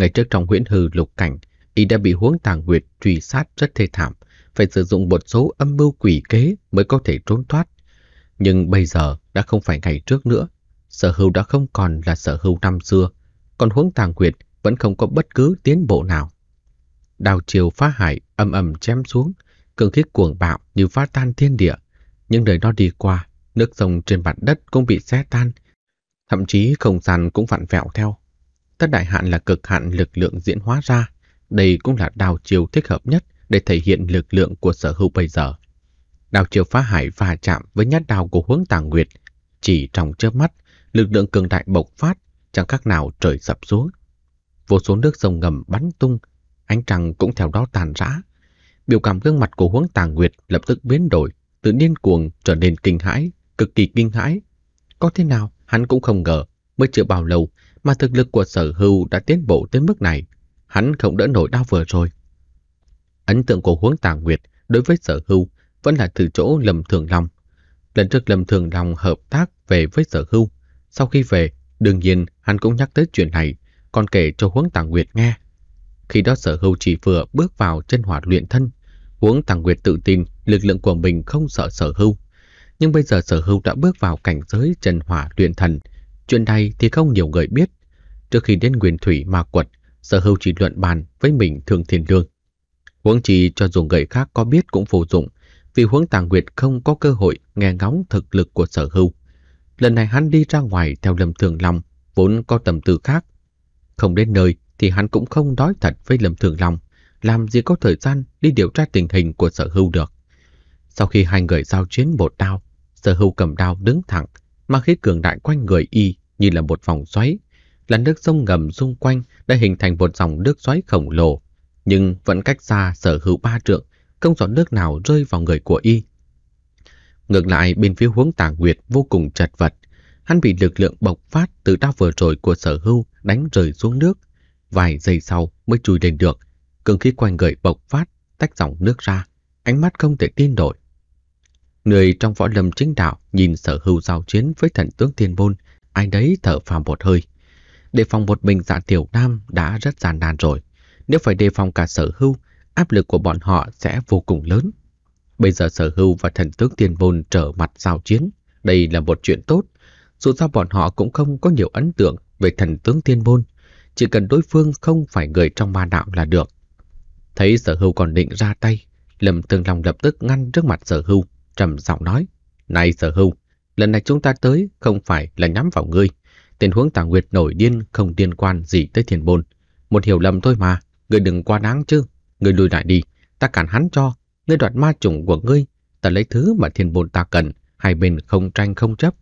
Ngày trước trong huyễn hư lục cảnh, y đã bị huống tàng nguyệt truy sát rất thê thảm, phải sử dụng một số âm mưu quỷ kế mới có thể trốn thoát. Nhưng bây giờ đã không phải ngày trước nữa, sở hữu đã không còn là sở hữu năm xưa, còn huống tàng nguyệt vẫn không có bất cứ tiến bộ nào. Đào chiều phá hại âm ầm chém xuống, cường khí cuồng bạo như phá tan thiên địa. Những nơi đó đi qua, nước sông trên mặt đất cũng bị xé tan, thậm chí không gian cũng vặn vẹo theo. Thất đại hạn là cực hạn lực lượng diễn hóa ra. Đây cũng là đào chiều thích hợp nhất để thể hiện lực lượng của sở hữu bây giờ. Đào chiều phá hải va chạm với nhát đào của hướng tàng nguyệt. Chỉ trong chớp mắt, lực lượng cường đại bộc phát, chẳng khác nào trời sập xuống. Vô số nước sông ngầm bắn tung, ánh trăng cũng theo đó tàn rã. Biểu cảm gương mặt của hướng tàng nguyệt lập tức biến đổi, từ điên cuồng trở nên kinh hãi, cực kỳ kinh hãi. Có thế nào, hắn cũng không ngờ, mới chưa bao lâu, mà thực lực của sở hưu đã tiến bộ tới mức này, hắn không đỡ nổi đau vừa rồi. Ấn tượng của huống tàng nguyệt đối với sở hưu vẫn là từ chỗ lầm thường lòng. Lần trước lầm thường lòng hợp tác về với sở hưu, sau khi về, đương nhiên hắn cũng nhắc tới chuyện này, còn kể cho huống tàng nguyệt nghe. Khi đó sở hưu chỉ vừa bước vào chân hỏa luyện thân, huống tàng nguyệt tự tin lực lượng của mình không sợ sở hưu. Nhưng bây giờ sở hưu đã bước vào cảnh giới chân hỏa luyện thần, Chuyện này thì không nhiều người biết. Trước khi đến Nguyên Thủy mà quật, sở hưu chỉ luận bàn với mình thường thiền lương. Huống chỉ cho dù người khác có biết cũng vô dụng, vì huống tàng nguyệt không có cơ hội nghe ngóng thực lực của sở hưu. Lần này hắn đi ra ngoài theo Lâm Thường Long, vốn có tầm tư khác. Không đến nơi thì hắn cũng không nói thật với Lâm Thường Long, làm gì có thời gian đi điều tra tình hình của sở hưu được. Sau khi hai người giao chiến một đao, sở hưu cầm đao đứng thẳng, mà khí cường đại quanh người y như là một vòng xoáy. Là nước sông ngầm xung quanh đã hình thành một dòng nước xoáy khổng lồ, nhưng vẫn cách xa sở hữu ba trượng, không giọt nước nào rơi vào người của y. Ngược lại, bên phía hướng Tàng nguyệt vô cùng chật vật. Hắn bị lực lượng bộc phát từ đao vừa rồi của sở hưu đánh rời xuống nước. Vài giây sau mới chui lên được. Cường khí quanh người bộc phát, tách dòng nước ra. Ánh mắt không thể tin nổi. Người trong võ lâm chính đạo nhìn sở hưu giao chiến với thần tướng tiên môn ai đấy thở phào một hơi. Đề phòng một mình dạ tiểu nam đã rất gian nan rồi. Nếu phải đề phòng cả sở hưu, áp lực của bọn họ sẽ vô cùng lớn. Bây giờ sở hưu và thần tướng tiền môn trở mặt giao chiến. Đây là một chuyện tốt. Dù sao bọn họ cũng không có nhiều ấn tượng về thần tướng tiên môn. Chỉ cần đối phương không phải người trong ma đạo là được. Thấy sở hưu còn định ra tay, Lâm Tương Long lập tức ngăn trước mặt sở hưu, trầm giọng nói. Này sở hưu, lần này chúng ta tới không phải là nhắm vào ngươi. tình huống tà nguyệt nổi điên không liên quan gì tới thiền bồn. Một hiểu lầm thôi mà, ngươi đừng quá đáng chứ. Ngươi lùi lại đi, ta cản hắn cho. Ngươi đoạt ma chủng của ngươi, ta lấy thứ mà thiền bồn ta cần. Hai bên không tranh không chấp.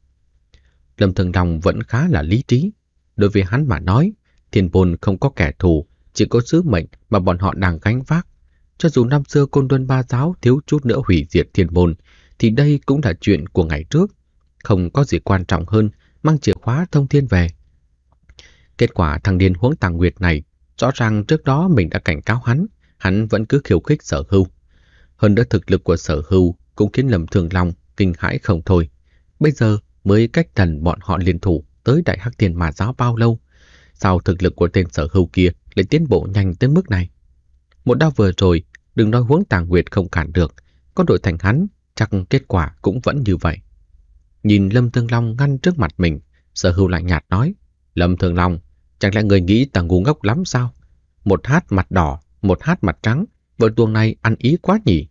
Lâm Thường Đồng vẫn khá là lý trí. Đối với hắn mà nói, thiền bồn không có kẻ thù, chỉ có sứ mệnh mà bọn họ đang gánh vác. Cho dù năm xưa côn luân ba giáo thiếu chút nữa hủy diệt thiền môn, thì đây cũng là chuyện của ngày trước không có gì quan trọng hơn mang chìa khóa thông thiên về. Kết quả thằng điên huống tàng nguyệt này, rõ ràng trước đó mình đã cảnh cáo hắn, hắn vẫn cứ khiêu khích sở hưu. Hơn nữa thực lực của sở hưu cũng khiến lầm thường lòng, kinh hãi không thôi. Bây giờ mới cách thần bọn họ liên thủ tới đại hắc thiên mà giáo bao lâu? Sao thực lực của tên sở hưu kia lại tiến bộ nhanh tới mức này? Một đau vừa rồi, đừng nói huống tàng nguyệt không cản được, có đội thành hắn, chắc kết quả cũng vẫn như vậy nhìn Lâm Thương Long ngăn trước mặt mình, sở hưu lạnh nhạt nói, Lâm Thương Long, chẳng lẽ người nghĩ ta ngu ngốc lắm sao? Một hát mặt đỏ, một hát mặt trắng, vợ tuồng này ăn ý quá nhỉ.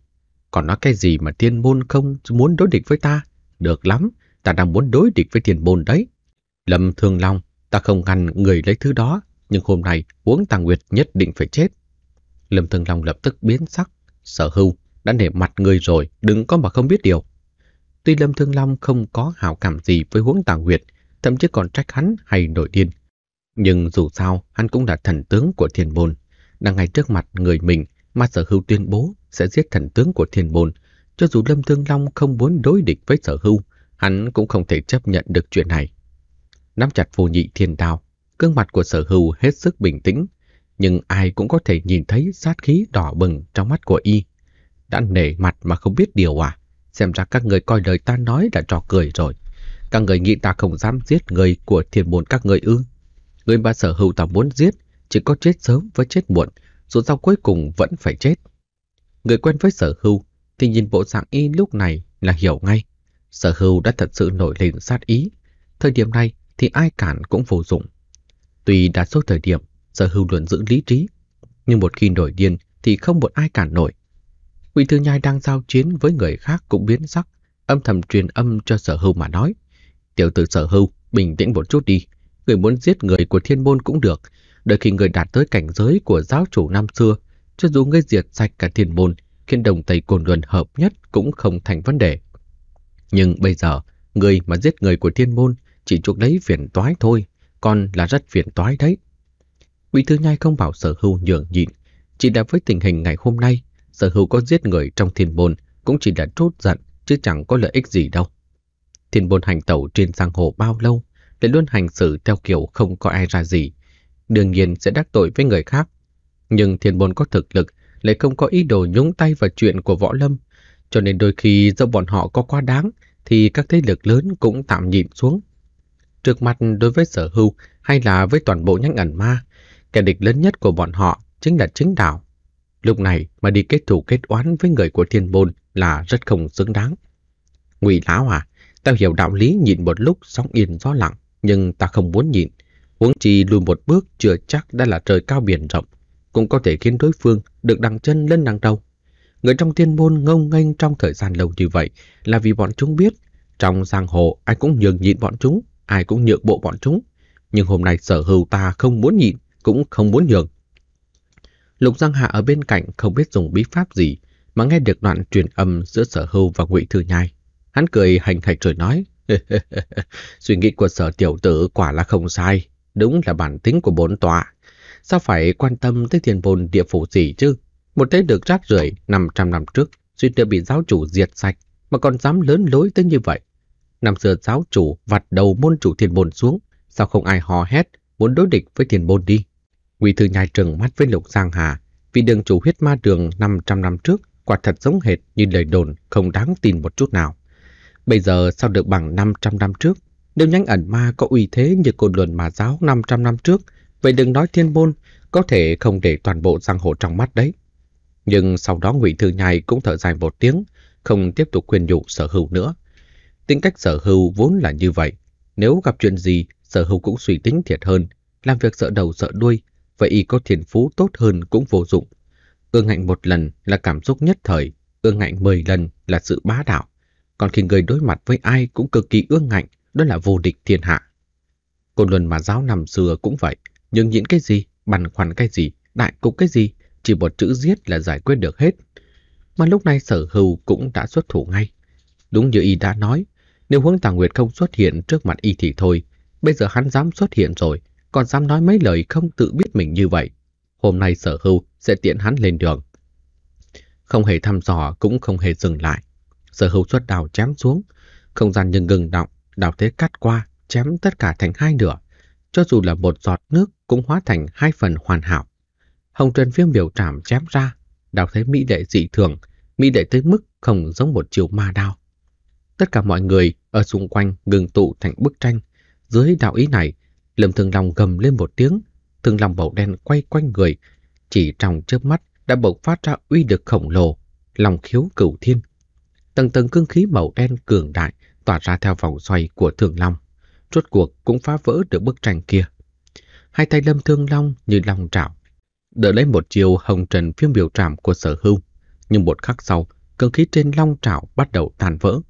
Còn nói cái gì mà thiên môn không muốn đối địch với ta? Được lắm, ta đang muốn đối địch với thiên môn đấy. Lâm Thương Long, ta không ngăn người lấy thứ đó, nhưng hôm nay uống tàng nguyệt nhất định phải chết. Lâm Thương Long lập tức biến sắc, sở hưu, đã nể mặt người rồi, đừng có mà không biết điều. Tuy Lâm Thương Long không có hảo cảm gì với huống tàng huyệt, thậm chí còn trách hắn hay nổi điên. Nhưng dù sao, hắn cũng là thần tướng của thiền môn. Đang ngay trước mặt người mình mà sở Hưu tuyên bố sẽ giết thần tướng của thiền môn. Cho dù Lâm Thương Long không muốn đối địch với sở Hưu, hắn cũng không thể chấp nhận được chuyện này. Nắm chặt phù nhị thiên đao, gương mặt của sở Hưu hết sức bình tĩnh, nhưng ai cũng có thể nhìn thấy sát khí đỏ bừng trong mắt của y. Đã nể mặt mà không biết điều à? Xem ra các người coi lời ta nói là trò cười rồi. Các người nghĩ ta không dám giết người của thiên môn các người ư. Người mà sở hữu ta muốn giết, chỉ có chết sớm với chết muộn, dù sao cuối cùng vẫn phải chết. Người quen với sở hữu thì nhìn bộ dạng y lúc này là hiểu ngay. Sở hữu đã thật sự nổi lên sát ý. Thời điểm này thì ai cản cũng vô dụng. Tuy đa số thời điểm sở hữu luôn giữ lý trí, nhưng một khi nổi điên thì không một ai cản nổi. Vị thư nhai đang giao chiến với người khác cũng biến sắc, âm thầm truyền âm cho sở hưu mà nói. Tiểu tử sở hưu, bình tĩnh một chút đi. Người muốn giết người của thiên môn cũng được. Đợi khi người đạt tới cảnh giới của giáo chủ năm xưa, cho dù ngươi diệt sạch cả thiên môn, khiến đồng tây cồn luân hợp nhất cũng không thành vấn đề. Nhưng bây giờ, người mà giết người của thiên môn chỉ chuộc lấy phiền toái thôi, còn là rất phiền toái đấy. Vị thư nhai không bảo sở hưu nhường nhịn, chỉ là với tình hình ngày hôm nay, sở hữu có giết người trong thiên môn cũng chỉ đã trút giận chứ chẳng có lợi ích gì đâu. Thiên môn hành tẩu trên giang hồ bao lâu lại luôn hành xử theo kiểu không có ai ra gì. Đương nhiên sẽ đắc tội với người khác. Nhưng thiên môn có thực lực lại không có ý đồ nhúng tay vào chuyện của võ lâm. Cho nên đôi khi do bọn họ có quá đáng thì các thế lực lớn cũng tạm nhịn xuống. Trước mặt đối với sở hữu hay là với toàn bộ nhánh ẩn ma, kẻ địch lớn nhất của bọn họ chính là chính đạo. Lúc này mà đi kết thù kết oán với người của thiên môn là rất không xứng đáng. Ngụy Lão à, tao hiểu đạo lý nhịn một lúc sóng yên gió lặng, nhưng ta không muốn nhịn. Huống chi lùi một bước chưa chắc đã là trời cao biển rộng, cũng có thể khiến đối phương được đằng chân lên đằng đầu. Người trong thiên môn ngông nghênh trong thời gian lâu như vậy là vì bọn chúng biết, trong giang hồ ai cũng nhường nhịn bọn chúng, ai cũng nhượng bộ bọn chúng. Nhưng hôm nay sở hữu ta không muốn nhịn, cũng không muốn nhường, Lục Giang Hạ ở bên cạnh không biết dùng bí pháp gì mà nghe được đoạn truyền âm giữa sở hưu và ngụy thư nhai. Hắn cười hành hạch rồi nói, suy nghĩ của sở tiểu tử quả là không sai, đúng là bản tính của bốn tọa. Sao phải quan tâm tới thiên bồn địa phủ gì chứ? Một thế được rác rưởi 500 năm trước, suy nữa bị giáo chủ diệt sạch, mà còn dám lớn lối tới như vậy. Năm xưa giáo chủ vặt đầu môn chủ thiên bồn xuống, sao không ai hò hét, muốn đối địch với thiên bồn đi. Ngụy Thư Nhai trừng mắt với Lục Giang Hà vì đường chủ huyết ma đường 500 năm trước quả thật giống hệt như lời đồn không đáng tin một chút nào. Bây giờ sao được bằng 500 năm trước? Nếu nhánh ẩn ma có uy thế như cồn luận mà giáo 500 năm trước, vậy đừng nói thiên môn, có thể không để toàn bộ giang hồ trong mắt đấy. Nhưng sau đó Ngụy Thư Nhai cũng thở dài một tiếng, không tiếp tục khuyên nhủ sở hữu nữa. Tính cách sở hữu vốn là như vậy. Nếu gặp chuyện gì, sở hữu cũng suy tính thiệt hơn, làm việc sợ đầu sợ đuôi, vậy y có thiền phú tốt hơn cũng vô dụng. Ương hạnh một lần là cảm xúc nhất thời, ương hạnh mười lần là sự bá đạo. Còn khi người đối mặt với ai cũng cực kỳ ương hạnh, đó là vô địch thiên hạ. Côn luân mà giáo năm xưa cũng vậy, nhưng những cái gì, băn khoăn cái gì, đại cục cái gì, chỉ một chữ giết là giải quyết được hết. Mà lúc này sở Hưu cũng đã xuất thủ ngay. Đúng như y đã nói, nếu hướng tàng nguyệt không xuất hiện trước mặt y thì thôi, bây giờ hắn dám xuất hiện rồi, còn dám nói mấy lời không tự biết mình như vậy. Hôm nay sở hưu sẽ tiện hắn lên đường. Không hề thăm dò cũng không hề dừng lại. Sở hưu xuất đào chém xuống. Không gian nhưng ngừng động, đào thế cắt qua, chém tất cả thành hai nửa. Cho dù là một giọt nước cũng hóa thành hai phần hoàn hảo. Hồng Trần phiêm biểu trảm chém ra, đào thế mỹ đệ dị thường, mỹ đệ tới mức không giống một chiều ma đao. Tất cả mọi người ở xung quanh ngừng tụ thành bức tranh. Dưới đạo ý này, Lâm Thường Long gầm lên một tiếng, Thường Long Bầu đen quay quanh người, chỉ trong chớp mắt đã bộc phát ra uy lực khổng lồ, lòng khiếu cửu thiên. Tầng tầng cương khí màu đen cường đại tỏa ra theo vòng xoay của Thường Long, rốt cuộc cũng phá vỡ được bức tranh kia. Hai tay Lâm Thương Long như lòng trảo, đỡ lấy một chiều hồng trần phiêu biểu trảm của sở hưu, nhưng một khắc sau, cương khí trên long trảo bắt đầu tàn vỡ,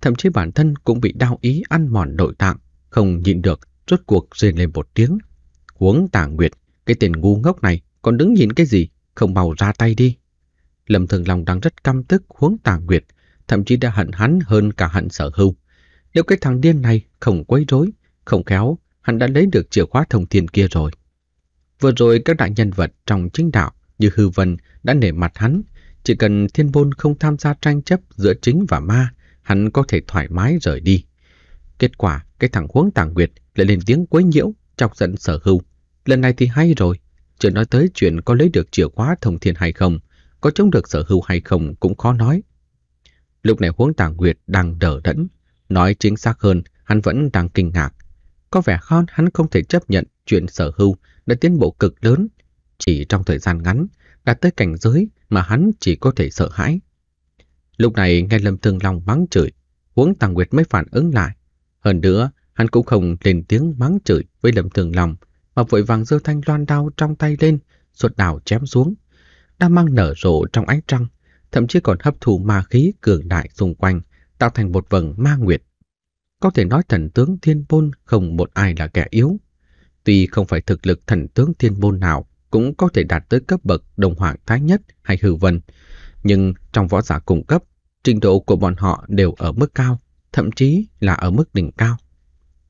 thậm chí bản thân cũng bị đau ý ăn mòn nội tạng, không nhịn được rốt cuộc rên lên một tiếng. Huống tả nguyệt, cái tên ngu ngốc này còn đứng nhìn cái gì, không mau ra tay đi. Lâm Thường Long đang rất căm tức huống tả nguyệt, thậm chí đã hận hắn hơn cả hận sở hưu. Nếu cái thằng điên này không quấy rối, không khéo, hắn đã lấy được chìa khóa thông thiên kia rồi. Vừa rồi các đại nhân vật trong chính đạo như Hư Vân đã nể mặt hắn, chỉ cần thiên bôn không tham gia tranh chấp giữa chính và ma, hắn có thể thoải mái rời đi. Kết quả, cái thằng huống tàng nguyệt lại lên tiếng quấy nhiễu, chọc giận sở hưu. Lần này thì hay rồi, chưa nói tới chuyện có lấy được chìa khóa thông thiên hay không, có chống được sở hưu hay không cũng khó nói. Lúc này huống tàng nguyệt đang đờ đẫn, nói chính xác hơn, hắn vẫn đang kinh ngạc. Có vẻ khon hắn không thể chấp nhận chuyện sở hưu đã tiến bộ cực lớn, chỉ trong thời gian ngắn, đã tới cảnh giới mà hắn chỉ có thể sợ hãi. Lúc này nghe Lâm Thương Long mắng chửi, huống tàng nguyệt mới phản ứng lại, hơn nữa, hắn cũng không lên tiếng mắng chửi với Lâm Thường lòng mà vội vàng giơ thanh loan đao trong tay lên, ruột đảo chém xuống. Đao mang nở rộ trong ánh trăng, thậm chí còn hấp thụ ma khí cường đại xung quanh, tạo thành một vầng ma nguyệt. Có thể nói thần tướng thiên môn không một ai là kẻ yếu. Tuy không phải thực lực thần tướng thiên môn nào cũng có thể đạt tới cấp bậc đồng hoàng thái nhất hay hư vân, nhưng trong võ giả cung cấp, trình độ của bọn họ đều ở mức cao thậm chí là ở mức đỉnh cao.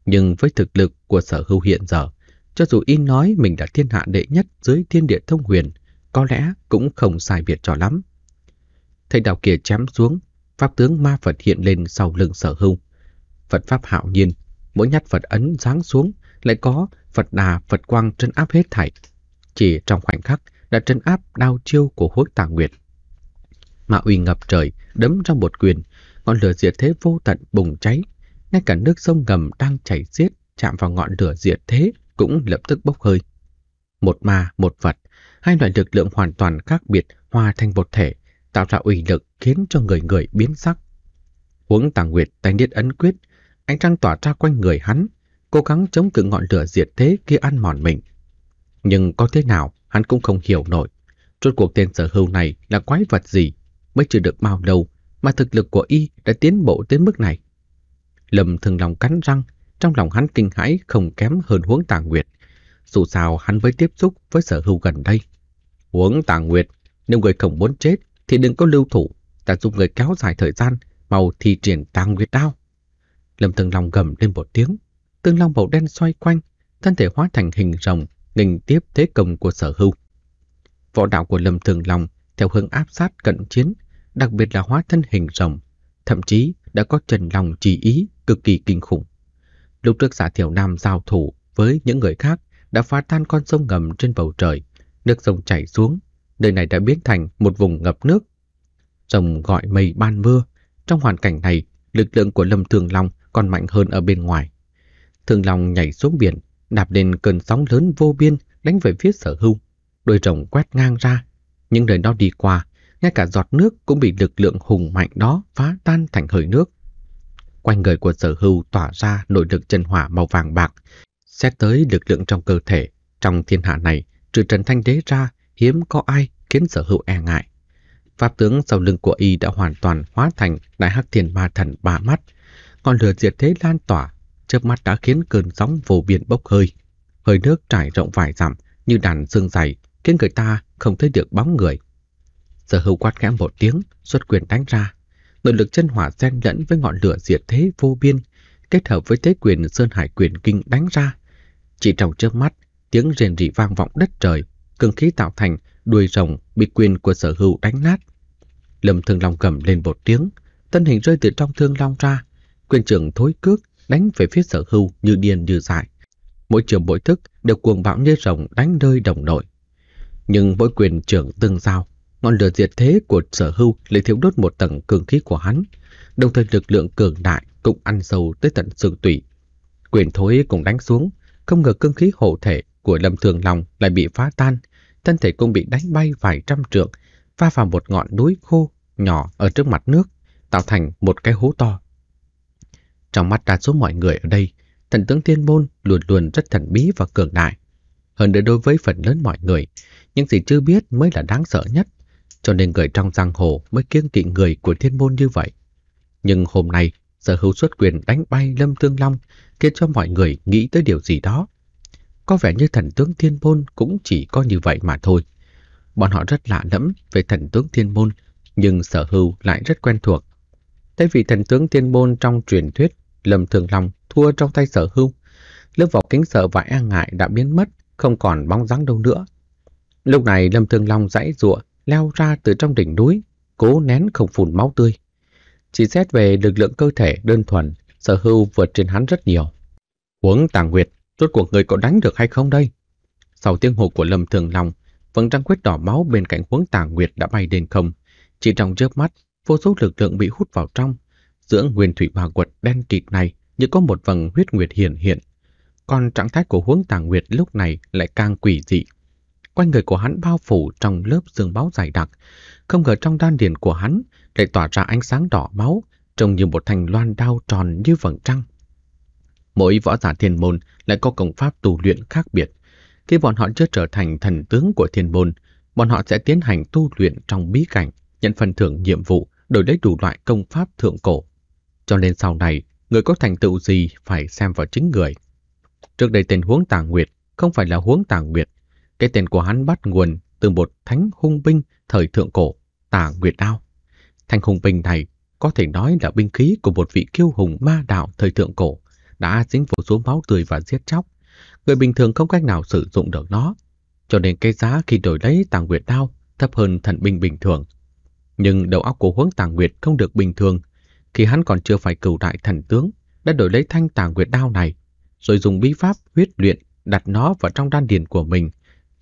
Nhưng với thực lực của sở hữu hiện giờ, cho dù y nói mình đã thiên hạ đệ nhất dưới thiên địa thông huyền, có lẽ cũng không sai biệt cho lắm. Thầy đạo kia chém xuống, pháp tướng ma Phật hiện lên sau lưng sở hữu. Phật pháp hạo nhiên, mỗi nhát Phật ấn giáng xuống lại có Phật đà Phật quang trấn áp hết thảy. Chỉ trong khoảnh khắc đã trấn áp đao chiêu của hốt tà nguyệt. Mạ uy ngập trời, đấm trong một quyền, ngọn lửa diệt thế vô tận bùng cháy, ngay cả nước sông ngầm đang chảy xiết chạm vào ngọn lửa diệt thế cũng lập tức bốc hơi. Một ma, một vật, hai loại lực lượng hoàn toàn khác biệt hòa thành một thể, tạo ra uy lực khiến cho người người biến sắc. Huống Tàng Nguyệt tay niết ấn quyết, ánh trăng tỏa ra quanh người hắn, cố gắng chống cự ngọn lửa diệt thế kia ăn mòn mình. Nhưng có thế nào hắn cũng không hiểu nổi. Rốt cuộc tên sở hưu này là quái vật gì? Mới chưa được bao lâu mà thực lực của y đã tiến bộ tới mức này. Lâm thường lòng cắn răng, trong lòng hắn kinh hãi không kém hơn huống tàng nguyệt. Dù sao hắn với tiếp xúc với sở hữu gần đây. Huống tàng nguyệt, nếu người không muốn chết thì đừng có lưu thủ, ta giúp người kéo dài thời gian, màu thi triển tàng nguyệt đao. Lâm thường lòng gầm lên một tiếng, tương long màu đen xoay quanh, thân thể hóa thành hình rồng, nghênh tiếp thế công của sở hữu. Võ đạo của Lâm Thường Long theo hướng áp sát cận chiến đặc biệt là hóa thân hình rồng, thậm chí đã có trần lòng chỉ ý cực kỳ kinh khủng. Lúc trước giả Thiểu Nam giao thủ với những người khác đã phá tan con sông ngầm trên bầu trời, nước sông chảy xuống, nơi này đã biến thành một vùng ngập nước. Rồng gọi mây ban mưa, trong hoàn cảnh này, lực lượng của Lâm Thường Long còn mạnh hơn ở bên ngoài. Thường Long nhảy xuống biển, đạp lên cơn sóng lớn vô biên đánh về phía sở hưu, đôi rồng quét ngang ra, những nơi đó đi qua ngay cả giọt nước cũng bị lực lượng hùng mạnh đó phá tan thành hơi nước. Quanh người của sở hưu tỏa ra nội lực chân hỏa màu vàng bạc, xét tới lực lượng trong cơ thể. Trong thiên hạ này, trừ Trần Thanh Đế ra, hiếm có ai khiến sở hữu e ngại. Pháp tướng sau lưng của y đã hoàn toàn hóa thành đại hắc thiên ma thần ba mắt. Ngọn lửa diệt thế lan tỏa, chớp mắt đã khiến cơn sóng vô biên bốc hơi. Hơi nước trải rộng vài dặm như đàn xương dày, khiến người ta không thấy được bóng người. Sở hữu quát khẽ một tiếng, xuất quyền đánh ra. Nội lực chân hỏa xen lẫn với ngọn lửa diệt thế vô biên, kết hợp với thế quyền Sơn Hải quyền kinh đánh ra. Chỉ trong trước mắt, tiếng rền rỉ vang vọng đất trời, cương khí tạo thành đuôi rồng bị quyền của sở hữu đánh nát. Lâm Thương Long cầm lên một tiếng, thân hình rơi từ trong Thương Long ra, quyền trưởng thối cước đánh về phía sở hữu như điên như dại. Mỗi trường mỗi thức đều cuồng bạo như rồng đánh nơi đồng đội. Nhưng mỗi quyền trưởng tương giao ngọn lửa diệt thế của sở hưu lấy thiếu đốt một tầng cường khí của hắn, đồng thời lực lượng cường đại cũng ăn sâu tới tận xương tủy. Quyền thối cũng đánh xuống, không ngờ cương khí hộ thể của Lâm Thường Long lại bị phá tan, thân thể cũng bị đánh bay vài trăm trượng, va vào một ngọn núi khô nhỏ ở trước mặt nước, tạo thành một cái hố to. Trong mắt đa số mọi người ở đây, thần tướng thiên môn luôn luôn rất thần bí và cường đại. Hơn nữa đối với phần lớn mọi người, những gì chưa biết mới là đáng sợ nhất cho nên người trong giang hồ mới kiêng kỵ người của thiên môn như vậy. Nhưng hôm nay, sở hữu xuất quyền đánh bay Lâm thương Long khiến cho mọi người nghĩ tới điều gì đó. Có vẻ như thần tướng thiên môn cũng chỉ có như vậy mà thôi. Bọn họ rất lạ lẫm về thần tướng thiên môn, nhưng sở hữu lại rất quen thuộc. Tại vì thần tướng thiên môn trong truyền thuyết, Lâm thương Long thua trong tay sở hữu. Lớp vỏ kính sợ và e ngại đã biến mất, không còn bóng dáng đâu nữa. Lúc này Lâm thương Long giãy giụa leo ra từ trong đỉnh núi, cố nén không phun máu tươi. Chỉ xét về lực lượng cơ thể đơn thuần, sở hưu vượt trên hắn rất nhiều. quấn tàng nguyệt rốt cuộc người có đánh được hay không đây? Sau tiếng hồ của Lâm Thường Long, vầng trăng quyết đỏ máu bên cạnh quấn tàng nguyệt đã bay lên không. Chỉ trong chớp mắt, vô số lực lượng bị hút vào trong. Giữa nguyên thủy hòa quật đen kịt này như có một vầng huyết nguyệt hiển hiện. Còn trạng thái của huống tàng nguyệt lúc này lại càng quỷ dị quanh người của hắn bao phủ trong lớp xương máu dày đặc. Không ngờ trong đan điền của hắn lại tỏa ra ánh sáng đỏ máu, trông như một thành loan đao tròn như vầng trăng. Mỗi võ giả thiên môn lại có công pháp tu luyện khác biệt. Khi bọn họ chưa trở thành thần tướng của thiên môn, bọn họ sẽ tiến hành tu luyện trong bí cảnh, nhận phần thưởng nhiệm vụ, đổi lấy đủ loại công pháp thượng cổ. Cho nên sau này, người có thành tựu gì phải xem vào chính người. Trước đây tình huống tàng nguyệt không phải là huống tàng nguyệt, cái tên của hắn bắt nguồn từ một thánh hung binh thời thượng cổ, tả Nguyệt Đao. Thanh hung binh này có thể nói là binh khí của một vị kiêu hùng ma đạo thời thượng cổ, đã dính vô số máu tươi và giết chóc. Người bình thường không cách nào sử dụng được nó, cho nên cái giá khi đổi lấy tàng nguyệt đao thấp hơn thần binh bình thường. Nhưng đầu óc của huấn tàng nguyệt không được bình thường, khi hắn còn chưa phải cửu đại thần tướng, đã đổi lấy thanh tàng nguyệt đao này, rồi dùng bí pháp huyết luyện đặt nó vào trong đan điền của mình,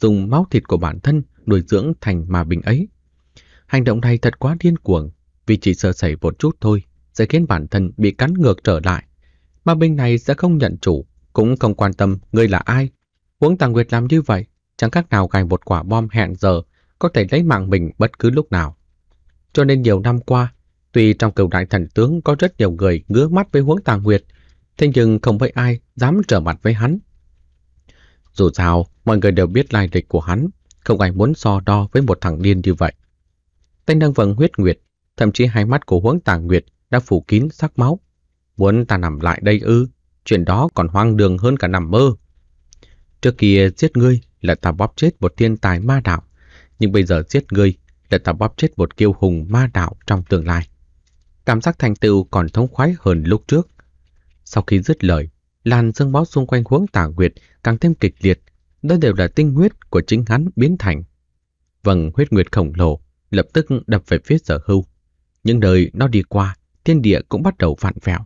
dùng máu thịt của bản thân nuôi dưỡng thành mà binh ấy. Hành động này thật quá điên cuồng, vì chỉ sơ sẩy một chút thôi sẽ khiến bản thân bị cắn ngược trở lại. Mà binh này sẽ không nhận chủ, cũng không quan tâm ngươi là ai. Uống Tàng Nguyệt làm như vậy, chẳng khác nào gài một quả bom hẹn giờ, có thể lấy mạng mình bất cứ lúc nào. Cho nên nhiều năm qua, tuy trong cựu đại thần tướng có rất nhiều người ngứa mắt với huống Tàng Nguyệt, thế nhưng không với ai dám trở mặt với hắn. Dù sao, mọi người đều biết lai lịch của hắn, không ai muốn so đo với một thằng điên như vậy. Tên đang vầng huyết nguyệt, thậm chí hai mắt của huống tàng nguyệt đã phủ kín sắc máu. Muốn ta nằm lại đây ư, chuyện đó còn hoang đường hơn cả nằm mơ. Trước kia giết ngươi là ta bóp chết một thiên tài ma đạo, nhưng bây giờ giết ngươi là ta bóp chết một kiêu hùng ma đạo trong tương lai. Cảm giác thành tựu còn thống khoái hơn lúc trước. Sau khi dứt lời, Làn sương máu xung quanh huống tả huyệt càng thêm kịch liệt, đó đều là tinh huyết của chính hắn biến thành. Vầng huyết nguyệt khổng lồ lập tức đập về phía sở hưu. Những nơi nó đi qua, thiên địa cũng bắt đầu vặn vẹo.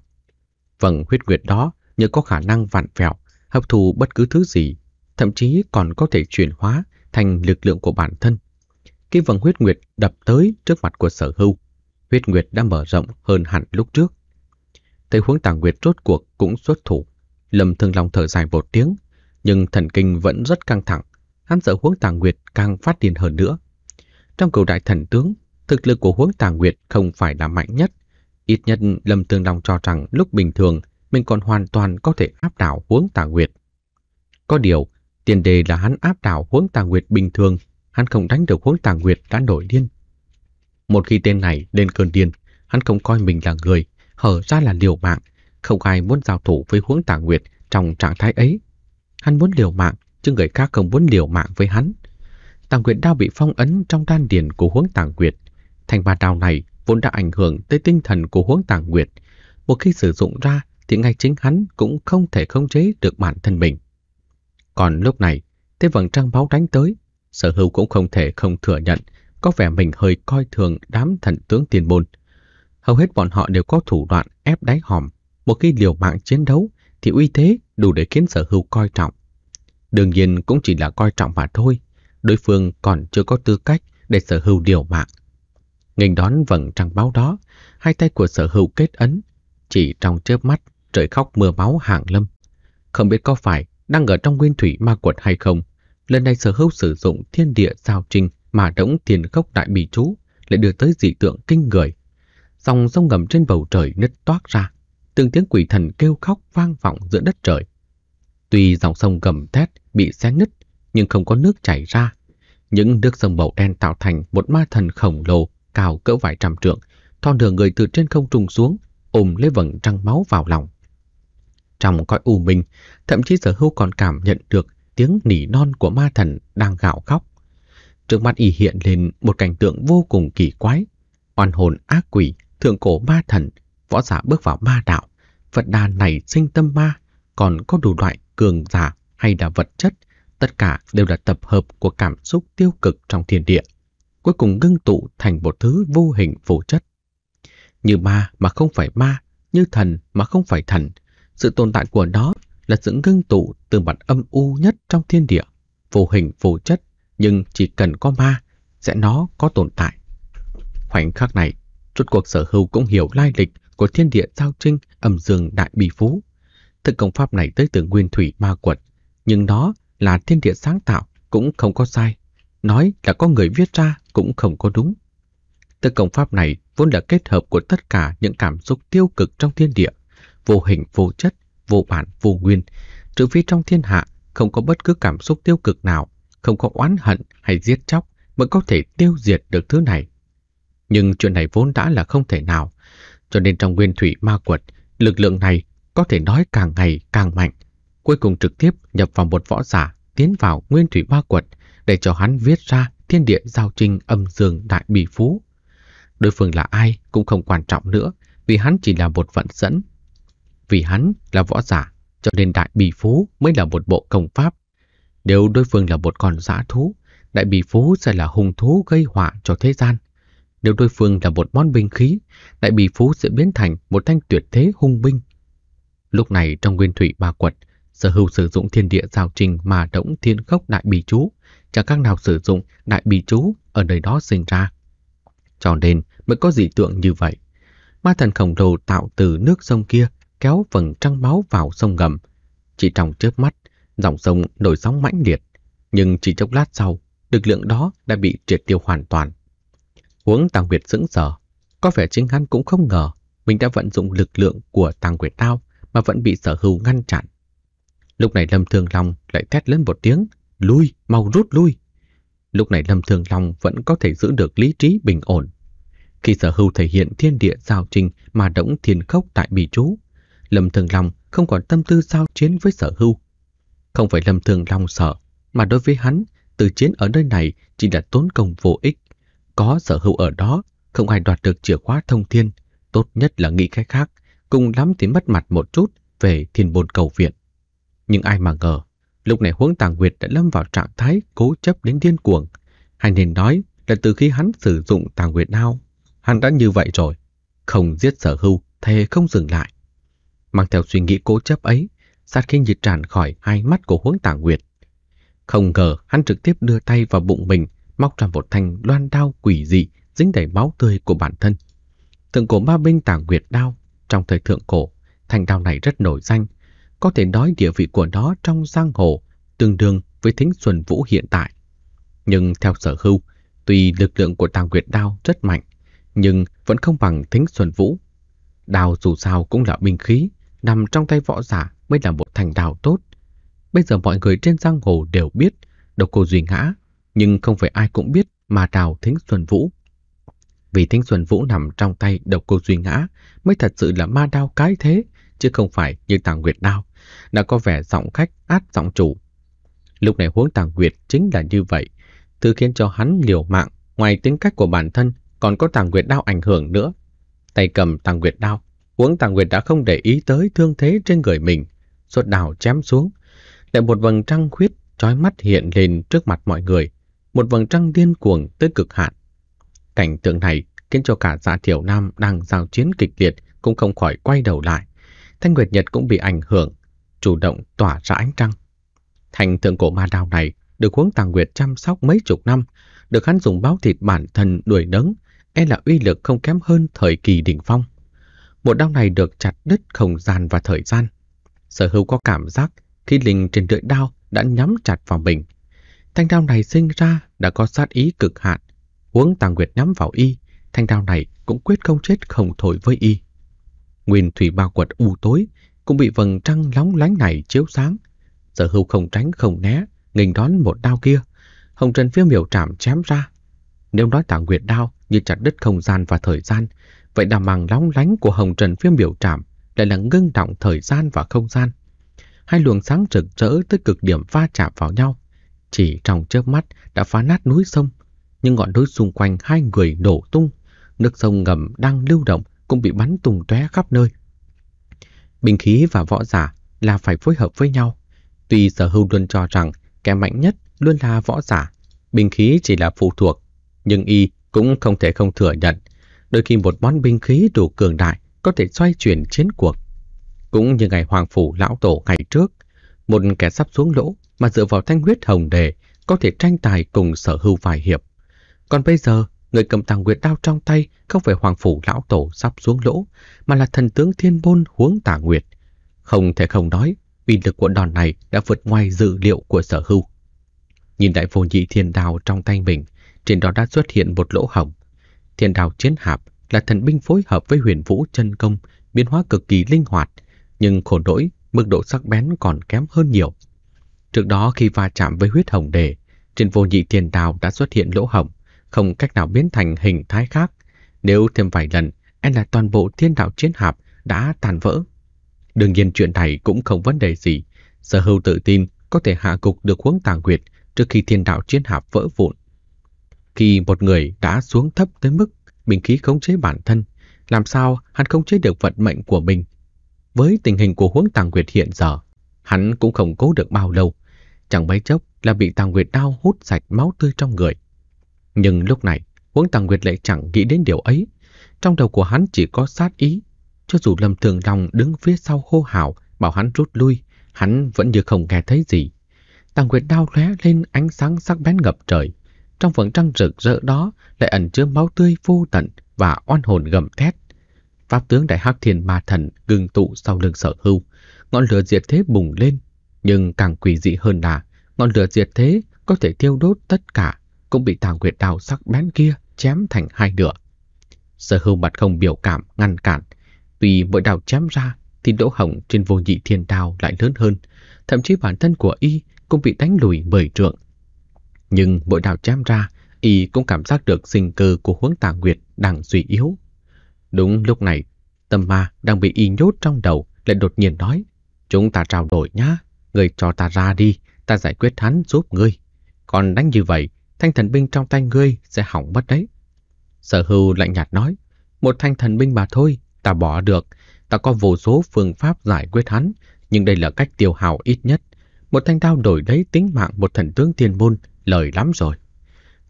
Vầng huyết nguyệt đó như có khả năng vặn vẹo, hấp thu bất cứ thứ gì, thậm chí còn có thể chuyển hóa thành lực lượng của bản thân. Khi vầng huyết nguyệt đập tới trước mặt của sở hưu, huyết nguyệt đã mở rộng hơn hẳn lúc trước. Thấy huống tàng nguyệt rốt cuộc cũng xuất thủ. Lâm Thương Long thở dài một tiếng, nhưng thần kinh vẫn rất căng thẳng, hắn sợ Huống Tàng Nguyệt càng phát điên hơn nữa. Trong cầu đại thần tướng, thực lực của Huống Tàng Nguyệt không phải là mạnh nhất, ít nhất Lâm Thương Long cho rằng lúc bình thường mình còn hoàn toàn có thể áp đảo Huống Tàng Nguyệt. Có điều, tiền đề là hắn áp đảo Huống Tàng Nguyệt bình thường, hắn không đánh được Huống Tàng Nguyệt đã nổi điên. Một khi tên này lên cơn điên, hắn không coi mình là người, hở ra là liều mạng, không ai muốn giao thủ với huống tả nguyệt trong trạng thái ấy. Hắn muốn liều mạng, chứ người khác không muốn liều mạng với hắn. Tàng Nguyệt đao bị phong ấn trong đan điền của huống Tàng Nguyệt. Thành ba đao này vốn đã ảnh hưởng tới tinh thần của huống Tàng Nguyệt. Một khi sử dụng ra thì ngay chính hắn cũng không thể khống chế được bản thân mình. Còn lúc này, thế vận trăng báo đánh tới, sở hữu cũng không thể không thừa nhận có vẻ mình hơi coi thường đám thần tướng tiền môn. Hầu hết bọn họ đều có thủ đoạn ép đáy hòm một khi liều mạng chiến đấu thì uy thế đủ để khiến sở hữu coi trọng. Đương nhiên cũng chỉ là coi trọng mà thôi, đối phương còn chưa có tư cách để sở hữu điều mạng. Nghênh đón vầng trăng báo đó, hai tay của sở hữu kết ấn, chỉ trong chớp mắt trời khóc mưa máu hàng lâm. Không biết có phải đang ở trong nguyên thủy ma quật hay không, lần này sở hữu sử dụng thiên địa giao trinh mà đống tiền khốc đại bì chú lại đưa tới dị tượng kinh người. Dòng sông ngầm trên bầu trời nứt toát ra, từng tiếng quỷ thần kêu khóc vang vọng giữa đất trời. Tuy dòng sông gầm thét bị xé nứt nhưng không có nước chảy ra. Những nước sông màu đen tạo thành một ma thần khổng lồ cao cỡ vài trăm trượng, thon đường người từ trên không trùng xuống, ôm lấy vầng trăng máu vào lòng. Trong cõi u minh, thậm chí sở hữu còn cảm nhận được tiếng nỉ non của ma thần đang gào khóc. Trước mắt y hiện lên một cảnh tượng vô cùng kỳ quái. Oan hồn ác quỷ, thượng cổ ma thần, võ giả bước vào ma đạo, Phật đà này sinh tâm ma, còn có đủ loại cường giả hay là vật chất, tất cả đều là tập hợp của cảm xúc tiêu cực trong thiên địa, cuối cùng ngưng tụ thành một thứ vô hình vô chất. Như ma mà không phải ma, như thần mà không phải thần, sự tồn tại của nó là sự ngưng tụ từ mặt âm u nhất trong thiên địa, vô hình vô chất, nhưng chỉ cần có ma, sẽ nó có tồn tại. Khoảnh khắc này, rốt cuộc sở hữu cũng hiểu lai lịch của thiên địa giao trinh âm dương đại bi phú. Thực công pháp này tới từ nguyên thủy ma quật, nhưng nó là thiên địa sáng tạo cũng không có sai. Nói là có người viết ra cũng không có đúng. Thực công pháp này vốn là kết hợp của tất cả những cảm xúc tiêu cực trong thiên địa, vô hình vô chất, vô bản vô nguyên, trừ phi trong thiên hạ không có bất cứ cảm xúc tiêu cực nào, không có oán hận hay giết chóc mới có thể tiêu diệt được thứ này. Nhưng chuyện này vốn đã là không thể nào, cho nên trong nguyên thủy ma quật Lực lượng này có thể nói càng ngày càng mạnh, cuối cùng trực tiếp nhập vào một võ giả tiến vào nguyên thủy ba quật để cho hắn viết ra thiên địa giao trinh âm dương đại bì phú. Đối phương là ai cũng không quan trọng nữa vì hắn chỉ là một vận dẫn. Vì hắn là võ giả cho nên đại bì phú mới là một bộ công pháp. Nếu đối phương là một con dã thú, đại bì phú sẽ là hung thú gây họa cho thế gian. Nếu đối phương là một món binh khí, đại bì phú sẽ biến thành một thanh tuyệt thế hung binh. Lúc này trong nguyên thủy ba quật, sở hữu sử dụng thiên địa giao trình mà động thiên khốc đại bì chú, chẳng các nào sử dụng đại bì chú ở nơi đó sinh ra. Cho nên mới có dị tượng như vậy. Ma thần khổng lồ tạo từ nước sông kia kéo phần trăng máu vào sông ngầm. Chỉ trong chớp mắt, dòng sông nổi sóng mãnh liệt. Nhưng chỉ chốc lát sau, lực lượng đó đã bị triệt tiêu hoàn toàn. Huống Tàng Nguyệt sững sờ, có vẻ chính hắn cũng không ngờ mình đã vận dụng lực lượng của Tàng Nguyệt Đao mà vẫn bị sở hữu ngăn chặn. Lúc này Lâm Thường Long lại thét lớn một tiếng, lui, mau rút lui. Lúc này Lâm Thường Long vẫn có thể giữ được lý trí bình ổn. Khi sở hữu thể hiện thiên địa giao trình mà động thiên khốc tại bì chú, Lâm Thường Long không còn tâm tư giao chiến với sở hữu. Không phải Lâm Thường Long sợ, mà đối với hắn, từ chiến ở nơi này chỉ là tốn công vô ích có sở hữu ở đó, không ai đoạt được chìa khóa thông thiên, tốt nhất là nghĩ cách khác, cùng lắm thì mất mặt một chút về thiên bồn cầu viện. Nhưng ai mà ngờ, lúc này huống tàng nguyệt đã lâm vào trạng thái cố chấp đến điên cuồng, hay nên nói là từ khi hắn sử dụng tàng nguyệt đao, hắn đã như vậy rồi, không giết sở hữu, thề không dừng lại. Mang theo suy nghĩ cố chấp ấy, sát khí nhiệt tràn khỏi hai mắt của huống tàng nguyệt. Không ngờ hắn trực tiếp đưa tay vào bụng mình móc ra một thanh loan đao quỷ dị dính đầy máu tươi của bản thân. Thượng cổ ma binh tàng nguyệt đao, trong thời thượng cổ, thanh đao này rất nổi danh, có thể nói địa vị của nó trong giang hồ tương đương với thính xuân vũ hiện tại. Nhưng theo sở hưu, tuy lực lượng của tàng nguyệt đao rất mạnh, nhưng vẫn không bằng thính xuân vũ. Đao dù sao cũng là binh khí, nằm trong tay võ giả mới là một thành đao tốt. Bây giờ mọi người trên giang hồ đều biết độc cô Duy Ngã nhưng không phải ai cũng biết mà đào Thính Xuân Vũ. Vì Thính Xuân Vũ nằm trong tay độc cô Duy Ngã mới thật sự là ma đao cái thế, chứ không phải như Tàng Nguyệt đao, đã có vẻ giọng khách át giọng chủ. Lúc này huống Tàng Nguyệt chính là như vậy, thứ khiến cho hắn liều mạng, ngoài tính cách của bản thân còn có Tàng Nguyệt đao ảnh hưởng nữa. Tay cầm Tàng Nguyệt đao, huống Tàng Nguyệt đã không để ý tới thương thế trên người mình, xuất đào chém xuống. Lại một vầng trăng khuyết trói mắt hiện lên trước mặt mọi người một vầng trăng điên cuồng tới cực hạn. Cảnh tượng này khiến cho cả xã dạ Thiểu Nam đang giao chiến kịch liệt cũng không khỏi quay đầu lại. Thanh Nguyệt Nhật cũng bị ảnh hưởng, chủ động tỏa ra ánh trăng. Thành thượng cổ ma đao này được huống Tàng Nguyệt chăm sóc mấy chục năm, được hắn dùng báo thịt bản thân đuổi đấng e là uy lực không kém hơn thời kỳ đỉnh phong. Một đao này được chặt đứt không gian và thời gian. Sở hữu có cảm giác khi linh trên lưỡi đao đã nhắm chặt vào mình, thanh đao này sinh ra đã có sát ý cực hạn. Huống Tàng Nguyệt nhắm vào y, thanh đao này cũng quyết không chết không thổi với y. Nguyên thủy bao quật u tối, cũng bị vầng trăng lóng lánh này chiếu sáng. Sở hưu không tránh không né, nghênh đón một đao kia. Hồng Trần phiêu miểu chạm chém ra. Nếu nói Tàng Nguyệt đao như chặt đứt không gian và thời gian, vậy đà màng lóng lánh của Hồng Trần phiêu miểu chạm lại là ngưng động thời gian và không gian. Hai luồng sáng rực rỡ tới cực điểm va chạm vào nhau chỉ trong chớp mắt đã phá nát núi sông, nhưng ngọn núi xung quanh hai người đổ tung, nước sông ngầm đang lưu động cũng bị bắn tung tóe khắp nơi. Binh khí và võ giả là phải phối hợp với nhau. Tuy sở hưu luôn cho rằng kẻ mạnh nhất luôn là võ giả, binh khí chỉ là phụ thuộc, nhưng y cũng không thể không thừa nhận, đôi khi một món binh khí đủ cường đại có thể xoay chuyển chiến cuộc. Cũng như ngày Hoàng Phủ Lão Tổ ngày trước, một kẻ sắp xuống lỗ mà dựa vào thanh huyết hồng đề có thể tranh tài cùng sở hưu vài hiệp. Còn bây giờ, người cầm tàng nguyệt đao trong tay không phải hoàng phủ lão tổ sắp xuống lỗ, mà là thần tướng thiên môn huống tả nguyệt. Không thể không nói, uy lực của đòn này đã vượt ngoài dự liệu của sở hưu. Nhìn đại vô nhị thiên đào trong tay mình, trên đó đã xuất hiện một lỗ hồng. Thiên đào chiến hạp là thần binh phối hợp với huyền vũ chân công, biến hóa cực kỳ linh hoạt, nhưng khổ nỗi mức độ sắc bén còn kém hơn nhiều. Trước đó khi va chạm với huyết hồng đề, trên vô nhị thiên đào đã xuất hiện lỗ hổng, không cách nào biến thành hình thái khác. Nếu thêm vài lần, e là toàn bộ thiên đạo chiến hạp đã tàn vỡ. Đương nhiên chuyện này cũng không vấn đề gì. Sở hữu tự tin có thể hạ cục được huống tàng quyệt trước khi thiên đạo chiến hạp vỡ vụn. Khi một người đã xuống thấp tới mức bình khí khống chế bản thân, làm sao hắn khống chế được vận mệnh của mình với tình hình của huống Tàng Nguyệt hiện giờ, hắn cũng không cố được bao lâu. Chẳng mấy chốc là bị Tàng Nguyệt đau hút sạch máu tươi trong người. Nhưng lúc này, huống Tàng Nguyệt lại chẳng nghĩ đến điều ấy. Trong đầu của hắn chỉ có sát ý. Cho dù Lâm Thường Long đứng phía sau hô hào, bảo hắn rút lui, hắn vẫn như không nghe thấy gì. Tàng Nguyệt đau lóe lên ánh sáng sắc bén ngập trời. Trong vầng trăng rực rỡ đó lại ẩn chứa máu tươi vô tận và oan hồn gầm thét. Pháp tướng Đại Hắc Thiên Ma Thần gừng tụ sau lưng sở hưu. Ngọn lửa diệt thế bùng lên, nhưng càng quỷ dị hơn là ngọn lửa diệt thế có thể thiêu đốt tất cả, cũng bị tà nguyệt đào sắc bén kia chém thành hai nửa. Sở hưu mặt không biểu cảm ngăn cản, tuy mỗi đào chém ra thì lỗ hổng trên vô nhị thiên đào lại lớn hơn, thậm chí bản thân của y cũng bị đánh lùi bởi trượng. Nhưng mỗi đào chém ra, y cũng cảm giác được sinh cơ của huống tà nguyệt đang suy yếu Đúng lúc này, tâm ma đang bị y nhốt trong đầu lại đột nhiên nói, chúng ta trao đổi nhá, người cho ta ra đi, ta giải quyết hắn giúp ngươi. Còn đánh như vậy, thanh thần binh trong tay ngươi sẽ hỏng mất đấy. Sở hưu lạnh nhạt nói, một thanh thần binh mà thôi, ta bỏ được, ta có vô số phương pháp giải quyết hắn, nhưng đây là cách tiêu hào ít nhất. Một thanh đao đổi đấy tính mạng một thần tướng thiên môn, lời lắm rồi.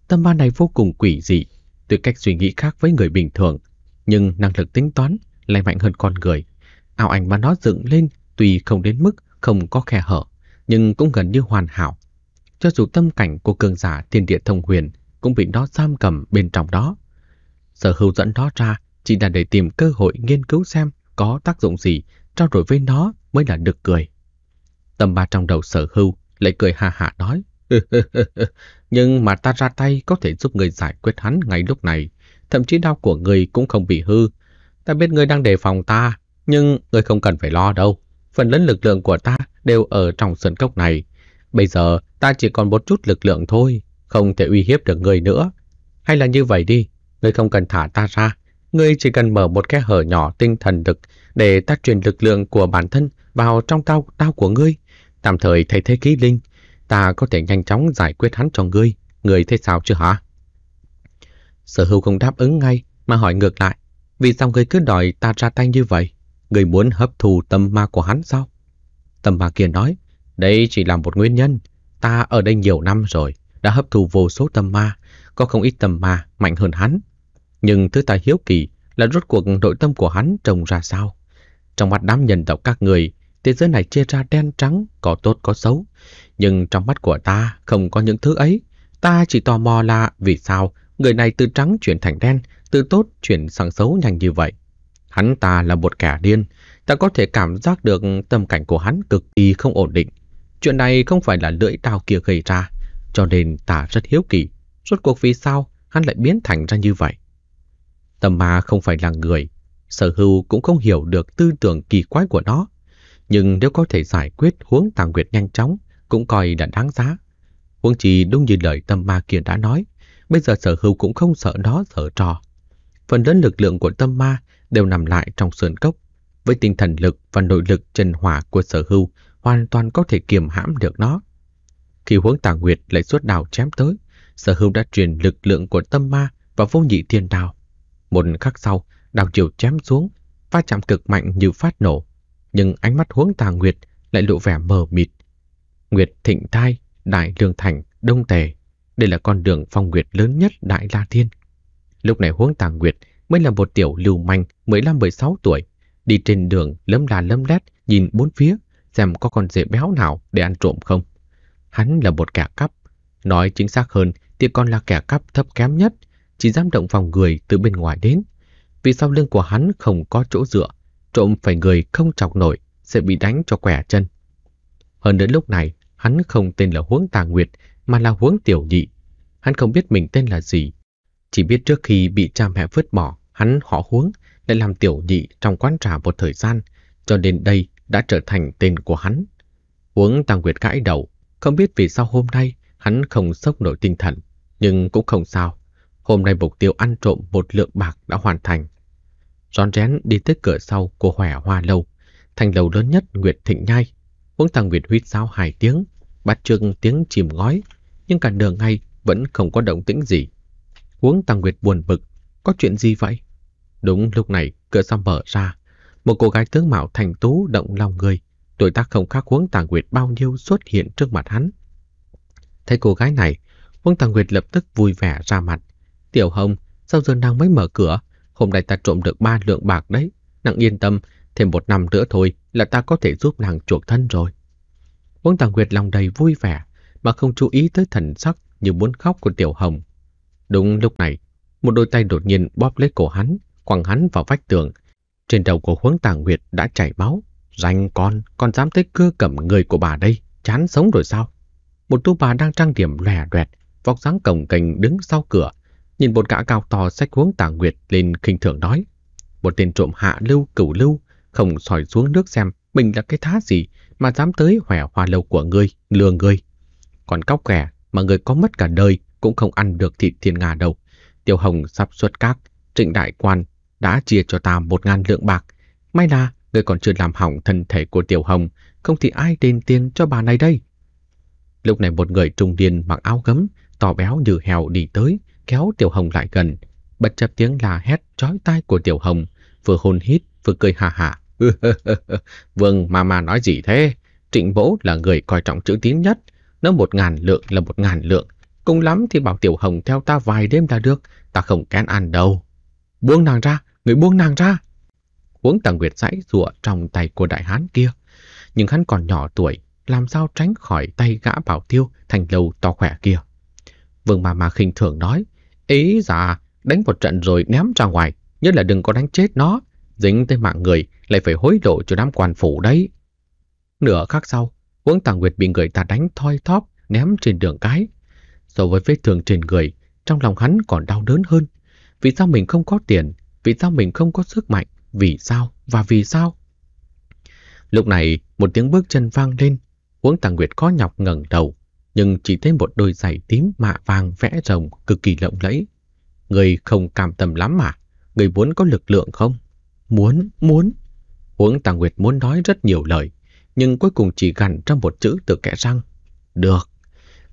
Tâm ma này vô cùng quỷ dị, tuy cách suy nghĩ khác với người bình thường, nhưng năng lực tính toán lại mạnh hơn con người. Ảo ảnh mà nó dựng lên tuy không đến mức không có khe hở, nhưng cũng gần như hoàn hảo. Cho dù tâm cảnh của cường giả thiên địa thông huyền cũng bị nó giam cầm bên trong đó. Sở hữu dẫn nó ra chỉ là để tìm cơ hội nghiên cứu xem có tác dụng gì, trao đổi với nó mới là được cười. Tâm ba trong đầu sở hưu lại cười ha hà nói. Nhưng mà ta ra tay có thể giúp người giải quyết hắn ngay lúc này thậm chí đau của người cũng không bị hư. Ta biết người đang đề phòng ta, nhưng người không cần phải lo đâu. Phần lớn lực lượng của ta đều ở trong sân cốc này. Bây giờ ta chỉ còn một chút lực lượng thôi, không thể uy hiếp được người nữa. Hay là như vậy đi, người không cần thả ta ra. người chỉ cần mở một cái hở nhỏ tinh thần lực để ta truyền lực lượng của bản thân vào trong tao tao của ngươi. Tạm thời thay thế ký linh, ta có thể nhanh chóng giải quyết hắn cho ngươi. người thấy sao chưa hả? Sở hữu không đáp ứng ngay mà hỏi ngược lại. Vì sao người cứ đòi ta ra tay như vậy? Người muốn hấp thù tâm ma của hắn sao? Tâm ma kia nói, đây chỉ là một nguyên nhân. Ta ở đây nhiều năm rồi, đã hấp thù vô số tâm ma. Có không ít tâm ma mạnh hơn hắn. Nhưng thứ ta hiếu kỳ là rốt cuộc nội tâm của hắn trông ra sao? Trong mắt đám nhân tộc các người, thế giới này chia ra đen trắng, có tốt có xấu. Nhưng trong mắt của ta không có những thứ ấy. Ta chỉ tò mò là vì sao người này từ trắng chuyển thành đen, từ tốt chuyển sang xấu nhanh như vậy. Hắn ta là một kẻ điên, ta có thể cảm giác được tâm cảnh của hắn cực kỳ không ổn định. Chuyện này không phải là lưỡi đao kia gây ra, cho nên ta rất hiếu kỳ. Rốt cuộc vì sao hắn lại biến thành ra như vậy? Tâm ma không phải là người, sở hữu cũng không hiểu được tư tưởng kỳ quái của nó. Nhưng nếu có thể giải quyết huống tàng nguyệt nhanh chóng, cũng coi đã đáng giá. Huống chỉ đúng như lời tâm ma kia đã nói, bây giờ sở hữu cũng không sợ nó sợ trò. Phần lớn lực lượng của tâm ma đều nằm lại trong sườn cốc. Với tinh thần lực và nội lực trần hỏa của sở hữu hoàn toàn có thể kiềm hãm được nó. Khi hướng tà nguyệt lại suốt đào chém tới, sở hữu đã truyền lực lượng của tâm ma và vô nhị thiên đào. Một khắc sau, đào chiều chém xuống, va chạm cực mạnh như phát nổ. Nhưng ánh mắt hướng tà nguyệt lại lộ vẻ mờ mịt. Nguyệt thịnh thai, đại lương thành, đông tề đây là con đường phong nguyệt lớn nhất Đại La Thiên. Lúc này Huống Tàng Nguyệt mới là một tiểu lưu manh 15-16 tuổi, đi trên đường lấm la lấm lét nhìn bốn phía xem có con dê béo nào để ăn trộm không. Hắn là một kẻ cắp, nói chính xác hơn thì con là kẻ cắp thấp kém nhất, chỉ dám động vào người từ bên ngoài đến. Vì sau lưng của hắn không có chỗ dựa, trộm phải người không chọc nổi sẽ bị đánh cho quẻ chân. Hơn đến lúc này, hắn không tên là Huống tàng Nguyệt mà là huống tiểu nhị. Hắn không biết mình tên là gì, chỉ biết trước khi bị cha mẹ vứt bỏ, hắn họ huống lại làm tiểu nhị trong quán trà một thời gian, cho đến đây đã trở thành tên của hắn. Huống Tăng Nguyệt gãi đầu, không biết vì sao hôm nay hắn không sốc nổi tinh thần, nhưng cũng không sao. Hôm nay mục tiêu ăn trộm một lượng bạc đã hoàn thành. Rón rén đi tới cửa sau của Hòe Hoa Lâu, thành lầu lớn nhất Nguyệt Thịnh Nhai. Huống Tăng Nguyệt huyết sao hai tiếng, bắt chương tiếng chìm ngói nhưng cả đường ngay vẫn không có động tĩnh gì. Huống Tăng Nguyệt buồn bực, có chuyện gì vậy? Đúng lúc này, cửa sau mở ra, một cô gái tướng mạo thành tú động lòng người, tuổi tác không khác Huống Tăng Nguyệt bao nhiêu xuất hiện trước mặt hắn. Thấy cô gái này, Huống Tăng Nguyệt lập tức vui vẻ ra mặt. Tiểu Hồng, sao giờ đang mới mở cửa? Hôm nay ta trộm được ba lượng bạc đấy. Nặng yên tâm, thêm một năm nữa thôi là ta có thể giúp nàng chuộc thân rồi. Huống Tăng Nguyệt lòng đầy vui vẻ, mà không chú ý tới thần sắc như muốn khóc của Tiểu Hồng. Đúng lúc này, một đôi tay đột nhiên bóp lấy cổ hắn, quăng hắn vào vách tường. Trên đầu của huống tàng Nguyệt đã chảy máu. Danh con, con dám tới cưa cẩm người của bà đây, chán sống rồi sao? Một tu bà đang trang điểm lòe đoẹt, vóc dáng cổng cành đứng sau cửa, nhìn một gã cao to xách huống tàng Nguyệt lên khinh thường nói. Một tên trộm hạ lưu cửu lưu, không sỏi xuống nước xem mình là cái thá gì mà dám tới hòe hoa lâu của ngươi, lừa ngươi còn cóc ghẻ mà người có mất cả đời cũng không ăn được thịt thiên nga đâu. Tiêu Hồng sắp xuất các, trịnh đại quan đã chia cho ta một ngàn lượng bạc. May là người còn chưa làm hỏng thân thể của Tiểu Hồng, không thì ai đền tiền cho bà này đây. Lúc này một người trung niên mặc áo gấm, to béo như heo đi tới, kéo Tiểu Hồng lại gần. Bất chấp tiếng là hét chói tai của Tiểu Hồng, vừa hôn hít vừa cười hà hà. Vương mà mà nói gì thế? Trịnh Bỗ là người coi trọng chữ tín nhất, nó một ngàn lượng là một ngàn lượng. Cùng lắm thì bảo Tiểu Hồng theo ta vài đêm là được. Ta không kén ăn đâu. Buông nàng ra, người buông nàng ra. Huống tàng Nguyệt giãy rụa trong tay của đại hán kia. Nhưng hắn còn nhỏ tuổi, làm sao tránh khỏi tay gã bảo tiêu thành lâu to khỏe kia. Vương mà mà khinh thường nói, ý già đánh một trận rồi ném ra ngoài, nhất là đừng có đánh chết nó, dính tới mạng người lại phải hối lộ cho đám quan phủ đấy. Nửa khắc sau, Uống Tàng Nguyệt bị người ta đánh thoi thóp, ném trên đường cái. So với vết thương trên người, trong lòng hắn còn đau đớn hơn. Vì sao mình không có tiền? Vì sao mình không có sức mạnh? Vì sao? Và vì sao? Lúc này, một tiếng bước chân vang lên. Uống Tàng Nguyệt có nhọc ngẩng đầu, nhưng chỉ thấy một đôi giày tím mạ vàng vẽ rồng cực kỳ lộng lẫy. Người không cảm tâm lắm mà, người muốn có lực lượng không? Muốn, muốn. Uống Tàng Nguyệt muốn nói rất nhiều lời, nhưng cuối cùng chỉ gằn trong một chữ từ kẽ răng. Được.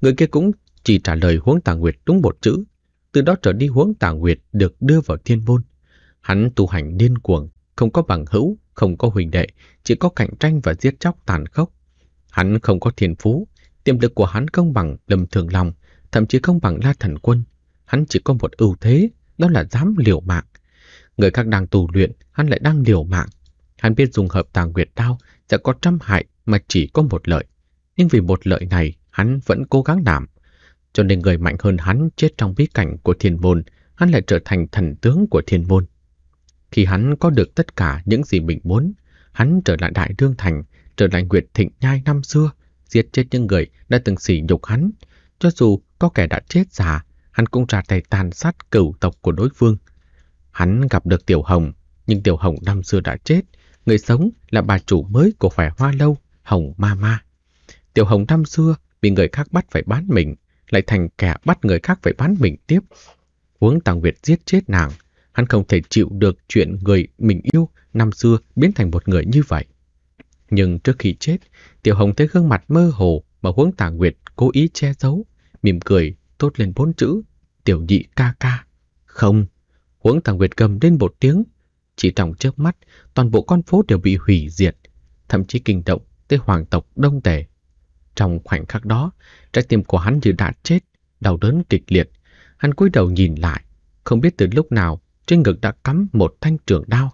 Người kia cũng chỉ trả lời huống tàng nguyệt đúng một chữ. Từ đó trở đi huống tàng nguyệt được đưa vào thiên môn. Hắn tu hành điên cuồng, không có bằng hữu, không có huỳnh đệ, chỉ có cạnh tranh và giết chóc tàn khốc. Hắn không có thiên phú, tiềm lực của hắn không bằng lầm thường lòng, thậm chí không bằng la thần quân. Hắn chỉ có một ưu thế, đó là dám liều mạng. Người khác đang tù luyện, hắn lại đang liều mạng. Hắn biết dùng hợp tàng nguyệt đao sẽ có trăm hại mà chỉ có một lợi. Nhưng vì một lợi này hắn vẫn cố gắng làm. Cho nên người mạnh hơn hắn chết trong bí cảnh của thiên môn, hắn lại trở thành thần tướng của thiên môn. Khi hắn có được tất cả những gì mình muốn, hắn trở lại Đại Đương Thành, trở lại Nguyệt Thịnh Nhai năm xưa, giết chết những người đã từng sỉ nhục hắn. Cho dù có kẻ đã chết già, hắn cũng ra tay tàn sát cửu tộc của đối phương. Hắn gặp được Tiểu Hồng, nhưng Tiểu Hồng năm xưa đã chết, Người sống là bà chủ mới của khỏe hoa lâu, Hồng Ma Ma. Tiểu Hồng năm xưa bị người khác bắt phải bán mình, lại thành kẻ bắt người khác phải bán mình tiếp. Huống Tàng Việt giết chết nàng, hắn không thể chịu được chuyện người mình yêu năm xưa biến thành một người như vậy. Nhưng trước khi chết, Tiểu Hồng thấy gương mặt mơ hồ mà Huống Tàng Nguyệt cố ý che giấu, mỉm cười tốt lên bốn chữ, tiểu nhị ca ca. Không, Huống Tàng Nguyệt cầm lên một tiếng, chỉ trong trước mắt, toàn bộ con phố đều bị hủy diệt, thậm chí kinh động tới hoàng tộc đông tề. Trong khoảnh khắc đó, trái tim của hắn như đã chết, đau đớn kịch liệt. Hắn cúi đầu nhìn lại, không biết từ lúc nào trên ngực đã cắm một thanh trường đao.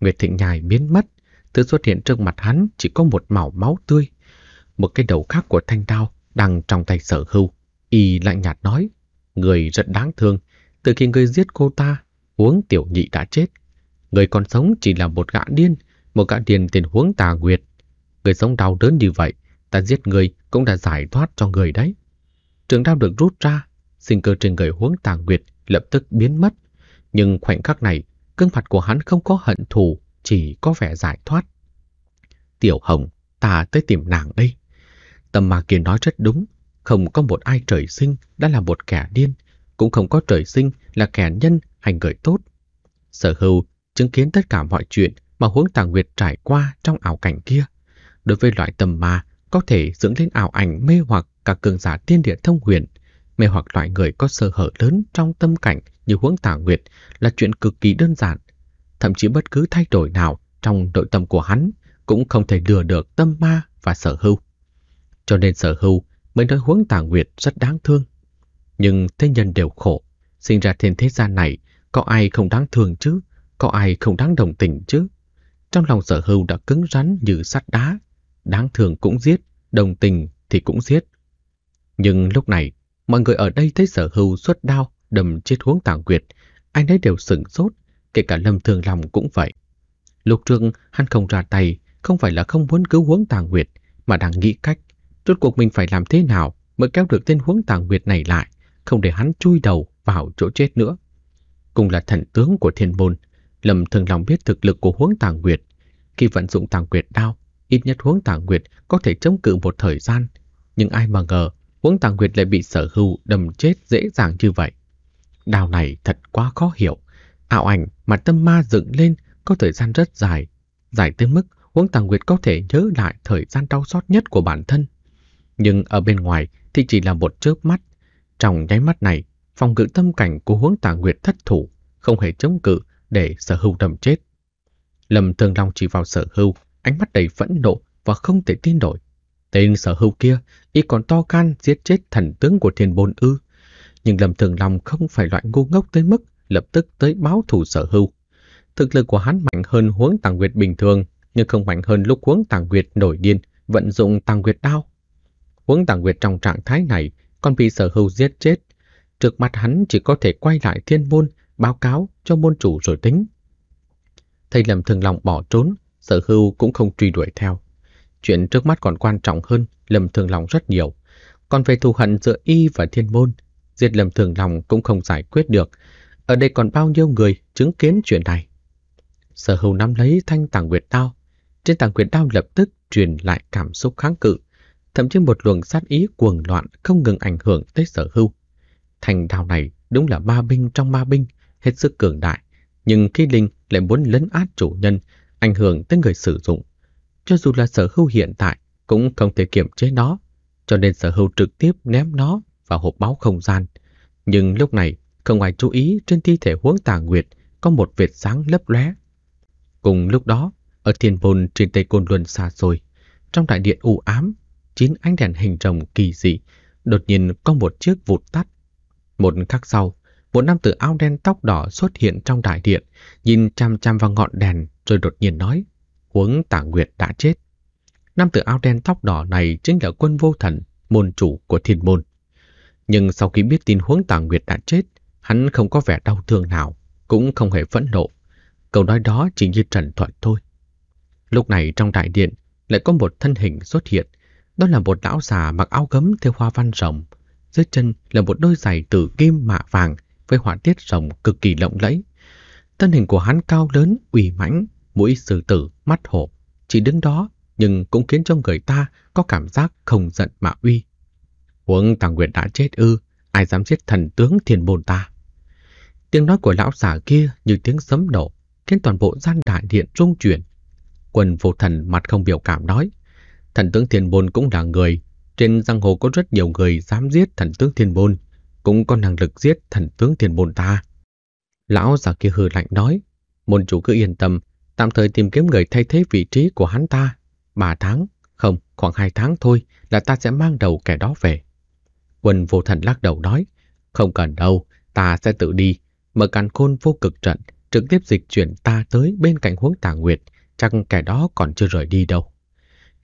Nguyệt Thịnh Nhài biến mất, thứ xuất hiện trước mặt hắn chỉ có một màu máu tươi. Một cái đầu khác của thanh đao đang trong tay sở hưu. Y lạnh nhạt nói, người rất đáng thương, từ khi người giết cô ta, uống tiểu nhị đã chết, Người còn sống chỉ là một gã điên, một gã điên tiền huống tà nguyệt. Người sống đau đớn như vậy, ta giết người cũng đã giải thoát cho người đấy. Trường đao được rút ra, sinh cơ trên người huống tà nguyệt lập tức biến mất. Nhưng khoảnh khắc này, gương mặt của hắn không có hận thù, chỉ có vẻ giải thoát. Tiểu Hồng, ta tới tìm nàng đây. Tâm mà kia nói rất đúng, không có một ai trời sinh đã là một kẻ điên, cũng không có trời sinh là kẻ nhân hành người tốt. Sở hữu chứng kiến tất cả mọi chuyện mà huống tàng nguyệt trải qua trong ảo cảnh kia. Đối với loại tầm ma, có thể dưỡng lên ảo ảnh mê hoặc cả cường giả tiên địa thông huyền, mê hoặc loại người có sơ hở lớn trong tâm cảnh như huống tàng nguyệt là chuyện cực kỳ đơn giản. Thậm chí bất cứ thay đổi nào trong nội tâm của hắn cũng không thể lừa được tâm ma và sở hữu. Cho nên sở hữu mới nói huống tàng nguyệt rất đáng thương. Nhưng thế nhân đều khổ, sinh ra trên thế gian này có ai không đáng thương chứ? Có ai không đáng đồng tình chứ? Trong lòng sở hưu đã cứng rắn như sắt đá. Đáng thường cũng giết, đồng tình thì cũng giết. Nhưng lúc này, mọi người ở đây thấy sở hưu xuất đao, đầm chết huống tàng quyệt. Anh ấy đều sửng sốt, kể cả lâm thường lòng cũng vậy. Lục trương hắn không ra tay, không phải là không muốn cứu huống tàng nguyệt, mà đang nghĩ cách. Rốt cuộc mình phải làm thế nào mới kéo được tên huống tàng nguyệt này lại, không để hắn chui đầu vào chỗ chết nữa. Cùng là thần tướng của thiên môn, Lâm thường lòng biết thực lực của huống tàng nguyệt. Khi vận dụng tàng nguyệt đao, ít nhất huống tàng nguyệt có thể chống cự một thời gian. Nhưng ai mà ngờ, huống tàng nguyệt lại bị sở hữu đâm chết dễ dàng như vậy. Đao này thật quá khó hiểu. Ảo ảnh mà tâm ma dựng lên có thời gian rất dài. Dài tới mức huống tàng nguyệt có thể nhớ lại thời gian đau xót nhất của bản thân. Nhưng ở bên ngoài thì chỉ là một chớp mắt. Trong nháy mắt này, phòng ngự tâm cảnh của huống tàng nguyệt thất thủ, không hề chống cự để sở hưu đâm chết. Lâm Thường Long chỉ vào sở hưu, ánh mắt đầy phẫn nộ và không thể tin nổi. Tên sở hưu kia, y còn to can giết chết thần tướng của thiên bồn ư. Nhưng Lâm Thường Long không phải loại ngu ngốc tới mức lập tức tới báo thủ sở hưu. Thực lực của hắn mạnh hơn huống tàng nguyệt bình thường, nhưng không mạnh hơn lúc huống tàng nguyệt nổi điên, vận dụng tàng nguyệt đao. Huống tàng nguyệt trong trạng thái này, còn bị sở hưu giết chết. Trước mặt hắn chỉ có thể quay lại thiên môn báo cáo cho môn chủ rồi tính. Thầy lầm thường lòng bỏ trốn, sở hưu cũng không truy đuổi theo. Chuyện trước mắt còn quan trọng hơn lầm thường lòng rất nhiều. Còn về thù hận giữa y và thiên môn, diệt lầm thường lòng cũng không giải quyết được. Ở đây còn bao nhiêu người chứng kiến chuyện này. Sở hưu nắm lấy thanh tàng quyệt đao. Trên tàng quyệt đao lập tức truyền lại cảm xúc kháng cự, thậm chí một luồng sát ý cuồng loạn không ngừng ảnh hưởng tới sở hưu. Thành đao này đúng là ma binh trong ma binh, hết sức cường đại, nhưng khí linh lại muốn lấn át chủ nhân, ảnh hưởng tới người sử dụng. Cho dù là sở hữu hiện tại, cũng không thể kiểm chế nó, cho nên sở hữu trực tiếp ném nó vào hộp báo không gian. Nhưng lúc này, không ai chú ý trên thi thể huống tà nguyệt có một vệt sáng lấp lóe. Cùng lúc đó, ở thiên môn trên tây côn luân xa xôi, trong đại điện u ám, chín ánh đèn hình rồng kỳ dị, đột nhiên có một chiếc vụt tắt. Một khắc sau, một nam tử áo đen tóc đỏ xuất hiện trong đại điện, nhìn chăm chăm vào ngọn đèn rồi đột nhiên nói, huống tả nguyệt đã chết. Nam tử áo đen tóc đỏ này chính là quân vô thần, môn chủ của thiên môn. Nhưng sau khi biết tin huống tả nguyệt đã chết, hắn không có vẻ đau thương nào, cũng không hề phẫn nộ. Câu nói đó chỉ như trần thuận thôi. Lúc này trong đại điện lại có một thân hình xuất hiện, đó là một lão già mặc áo gấm theo hoa văn rồng, dưới chân là một đôi giày tử kim mạ vàng, với họa tiết rồng cực kỳ lộng lẫy. Thân hình của hắn cao lớn, uy mãnh, mũi sư tử, mắt hổ, chỉ đứng đó nhưng cũng khiến cho người ta có cảm giác không giận mà uy. Huống Tàng Nguyệt đã chết ư, ai dám giết thần tướng thiền bồn ta. Tiếng nói của lão giả kia như tiếng sấm nổ, khiến toàn bộ gian đại điện rung chuyển. Quần vô thần mặt không biểu cảm nói, thần tướng thiền bồn cũng là người, trên giang hồ có rất nhiều người dám giết thần tướng thiền bồn cũng có năng lực giết thần tướng thiên bồn ta. Lão già kia hừ lạnh nói, môn chủ cứ yên tâm, tạm thời tìm kiếm người thay thế vị trí của hắn ta. Ba tháng, không, khoảng hai tháng thôi là ta sẽ mang đầu kẻ đó về. Quân vô thần lắc đầu nói, không cần đâu, ta sẽ tự đi. Mở càn khôn vô cực trận, trực tiếp dịch chuyển ta tới bên cạnh huống tà nguyệt, chắc kẻ đó còn chưa rời đi đâu.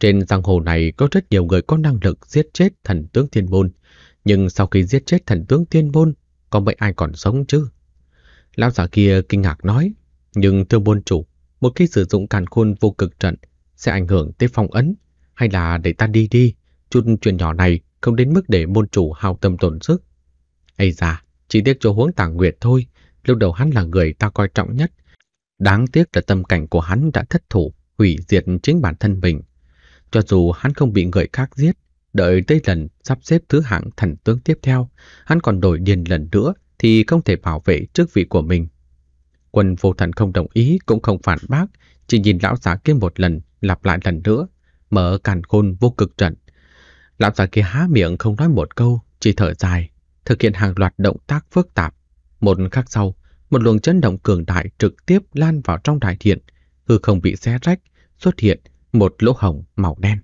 Trên giang hồ này có rất nhiều người có năng lực giết chết thần tướng thiên môn, nhưng sau khi giết chết thần tướng tiên môn, có mấy ai còn sống chứ? Lão giả kia kinh ngạc nói, nhưng thưa môn chủ, một khi sử dụng càn khôn vô cực trận sẽ ảnh hưởng tới phong ấn, hay là để ta đi đi, chút chuyện nhỏ này không đến mức để môn chủ hào tâm tổn sức. Ây da, chỉ tiếc cho huống tàng nguyệt thôi, lúc đầu hắn là người ta coi trọng nhất. Đáng tiếc là tâm cảnh của hắn đã thất thủ, hủy diệt chính bản thân mình. Cho dù hắn không bị người khác giết, Đợi tới lần sắp xếp thứ hạng thần tướng tiếp theo, hắn còn đổi điền lần nữa thì không thể bảo vệ trước vị của mình. Quân vô thần không đồng ý cũng không phản bác, chỉ nhìn lão giả kia một lần, lặp lại lần nữa, mở càn khôn vô cực trận. Lão giả kia há miệng không nói một câu, chỉ thở dài, thực hiện hàng loạt động tác phức tạp. Một khắc sau, một luồng chấn động cường đại trực tiếp lan vào trong đại thiện hư không bị xé rách, xuất hiện một lỗ hổng màu đen.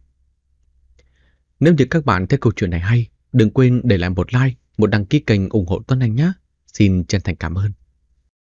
Nếu như các bạn thấy câu chuyện này hay, đừng quên để lại một like, một đăng ký kênh ủng hộ Tuấn Anh nhé. Xin chân thành cảm ơn.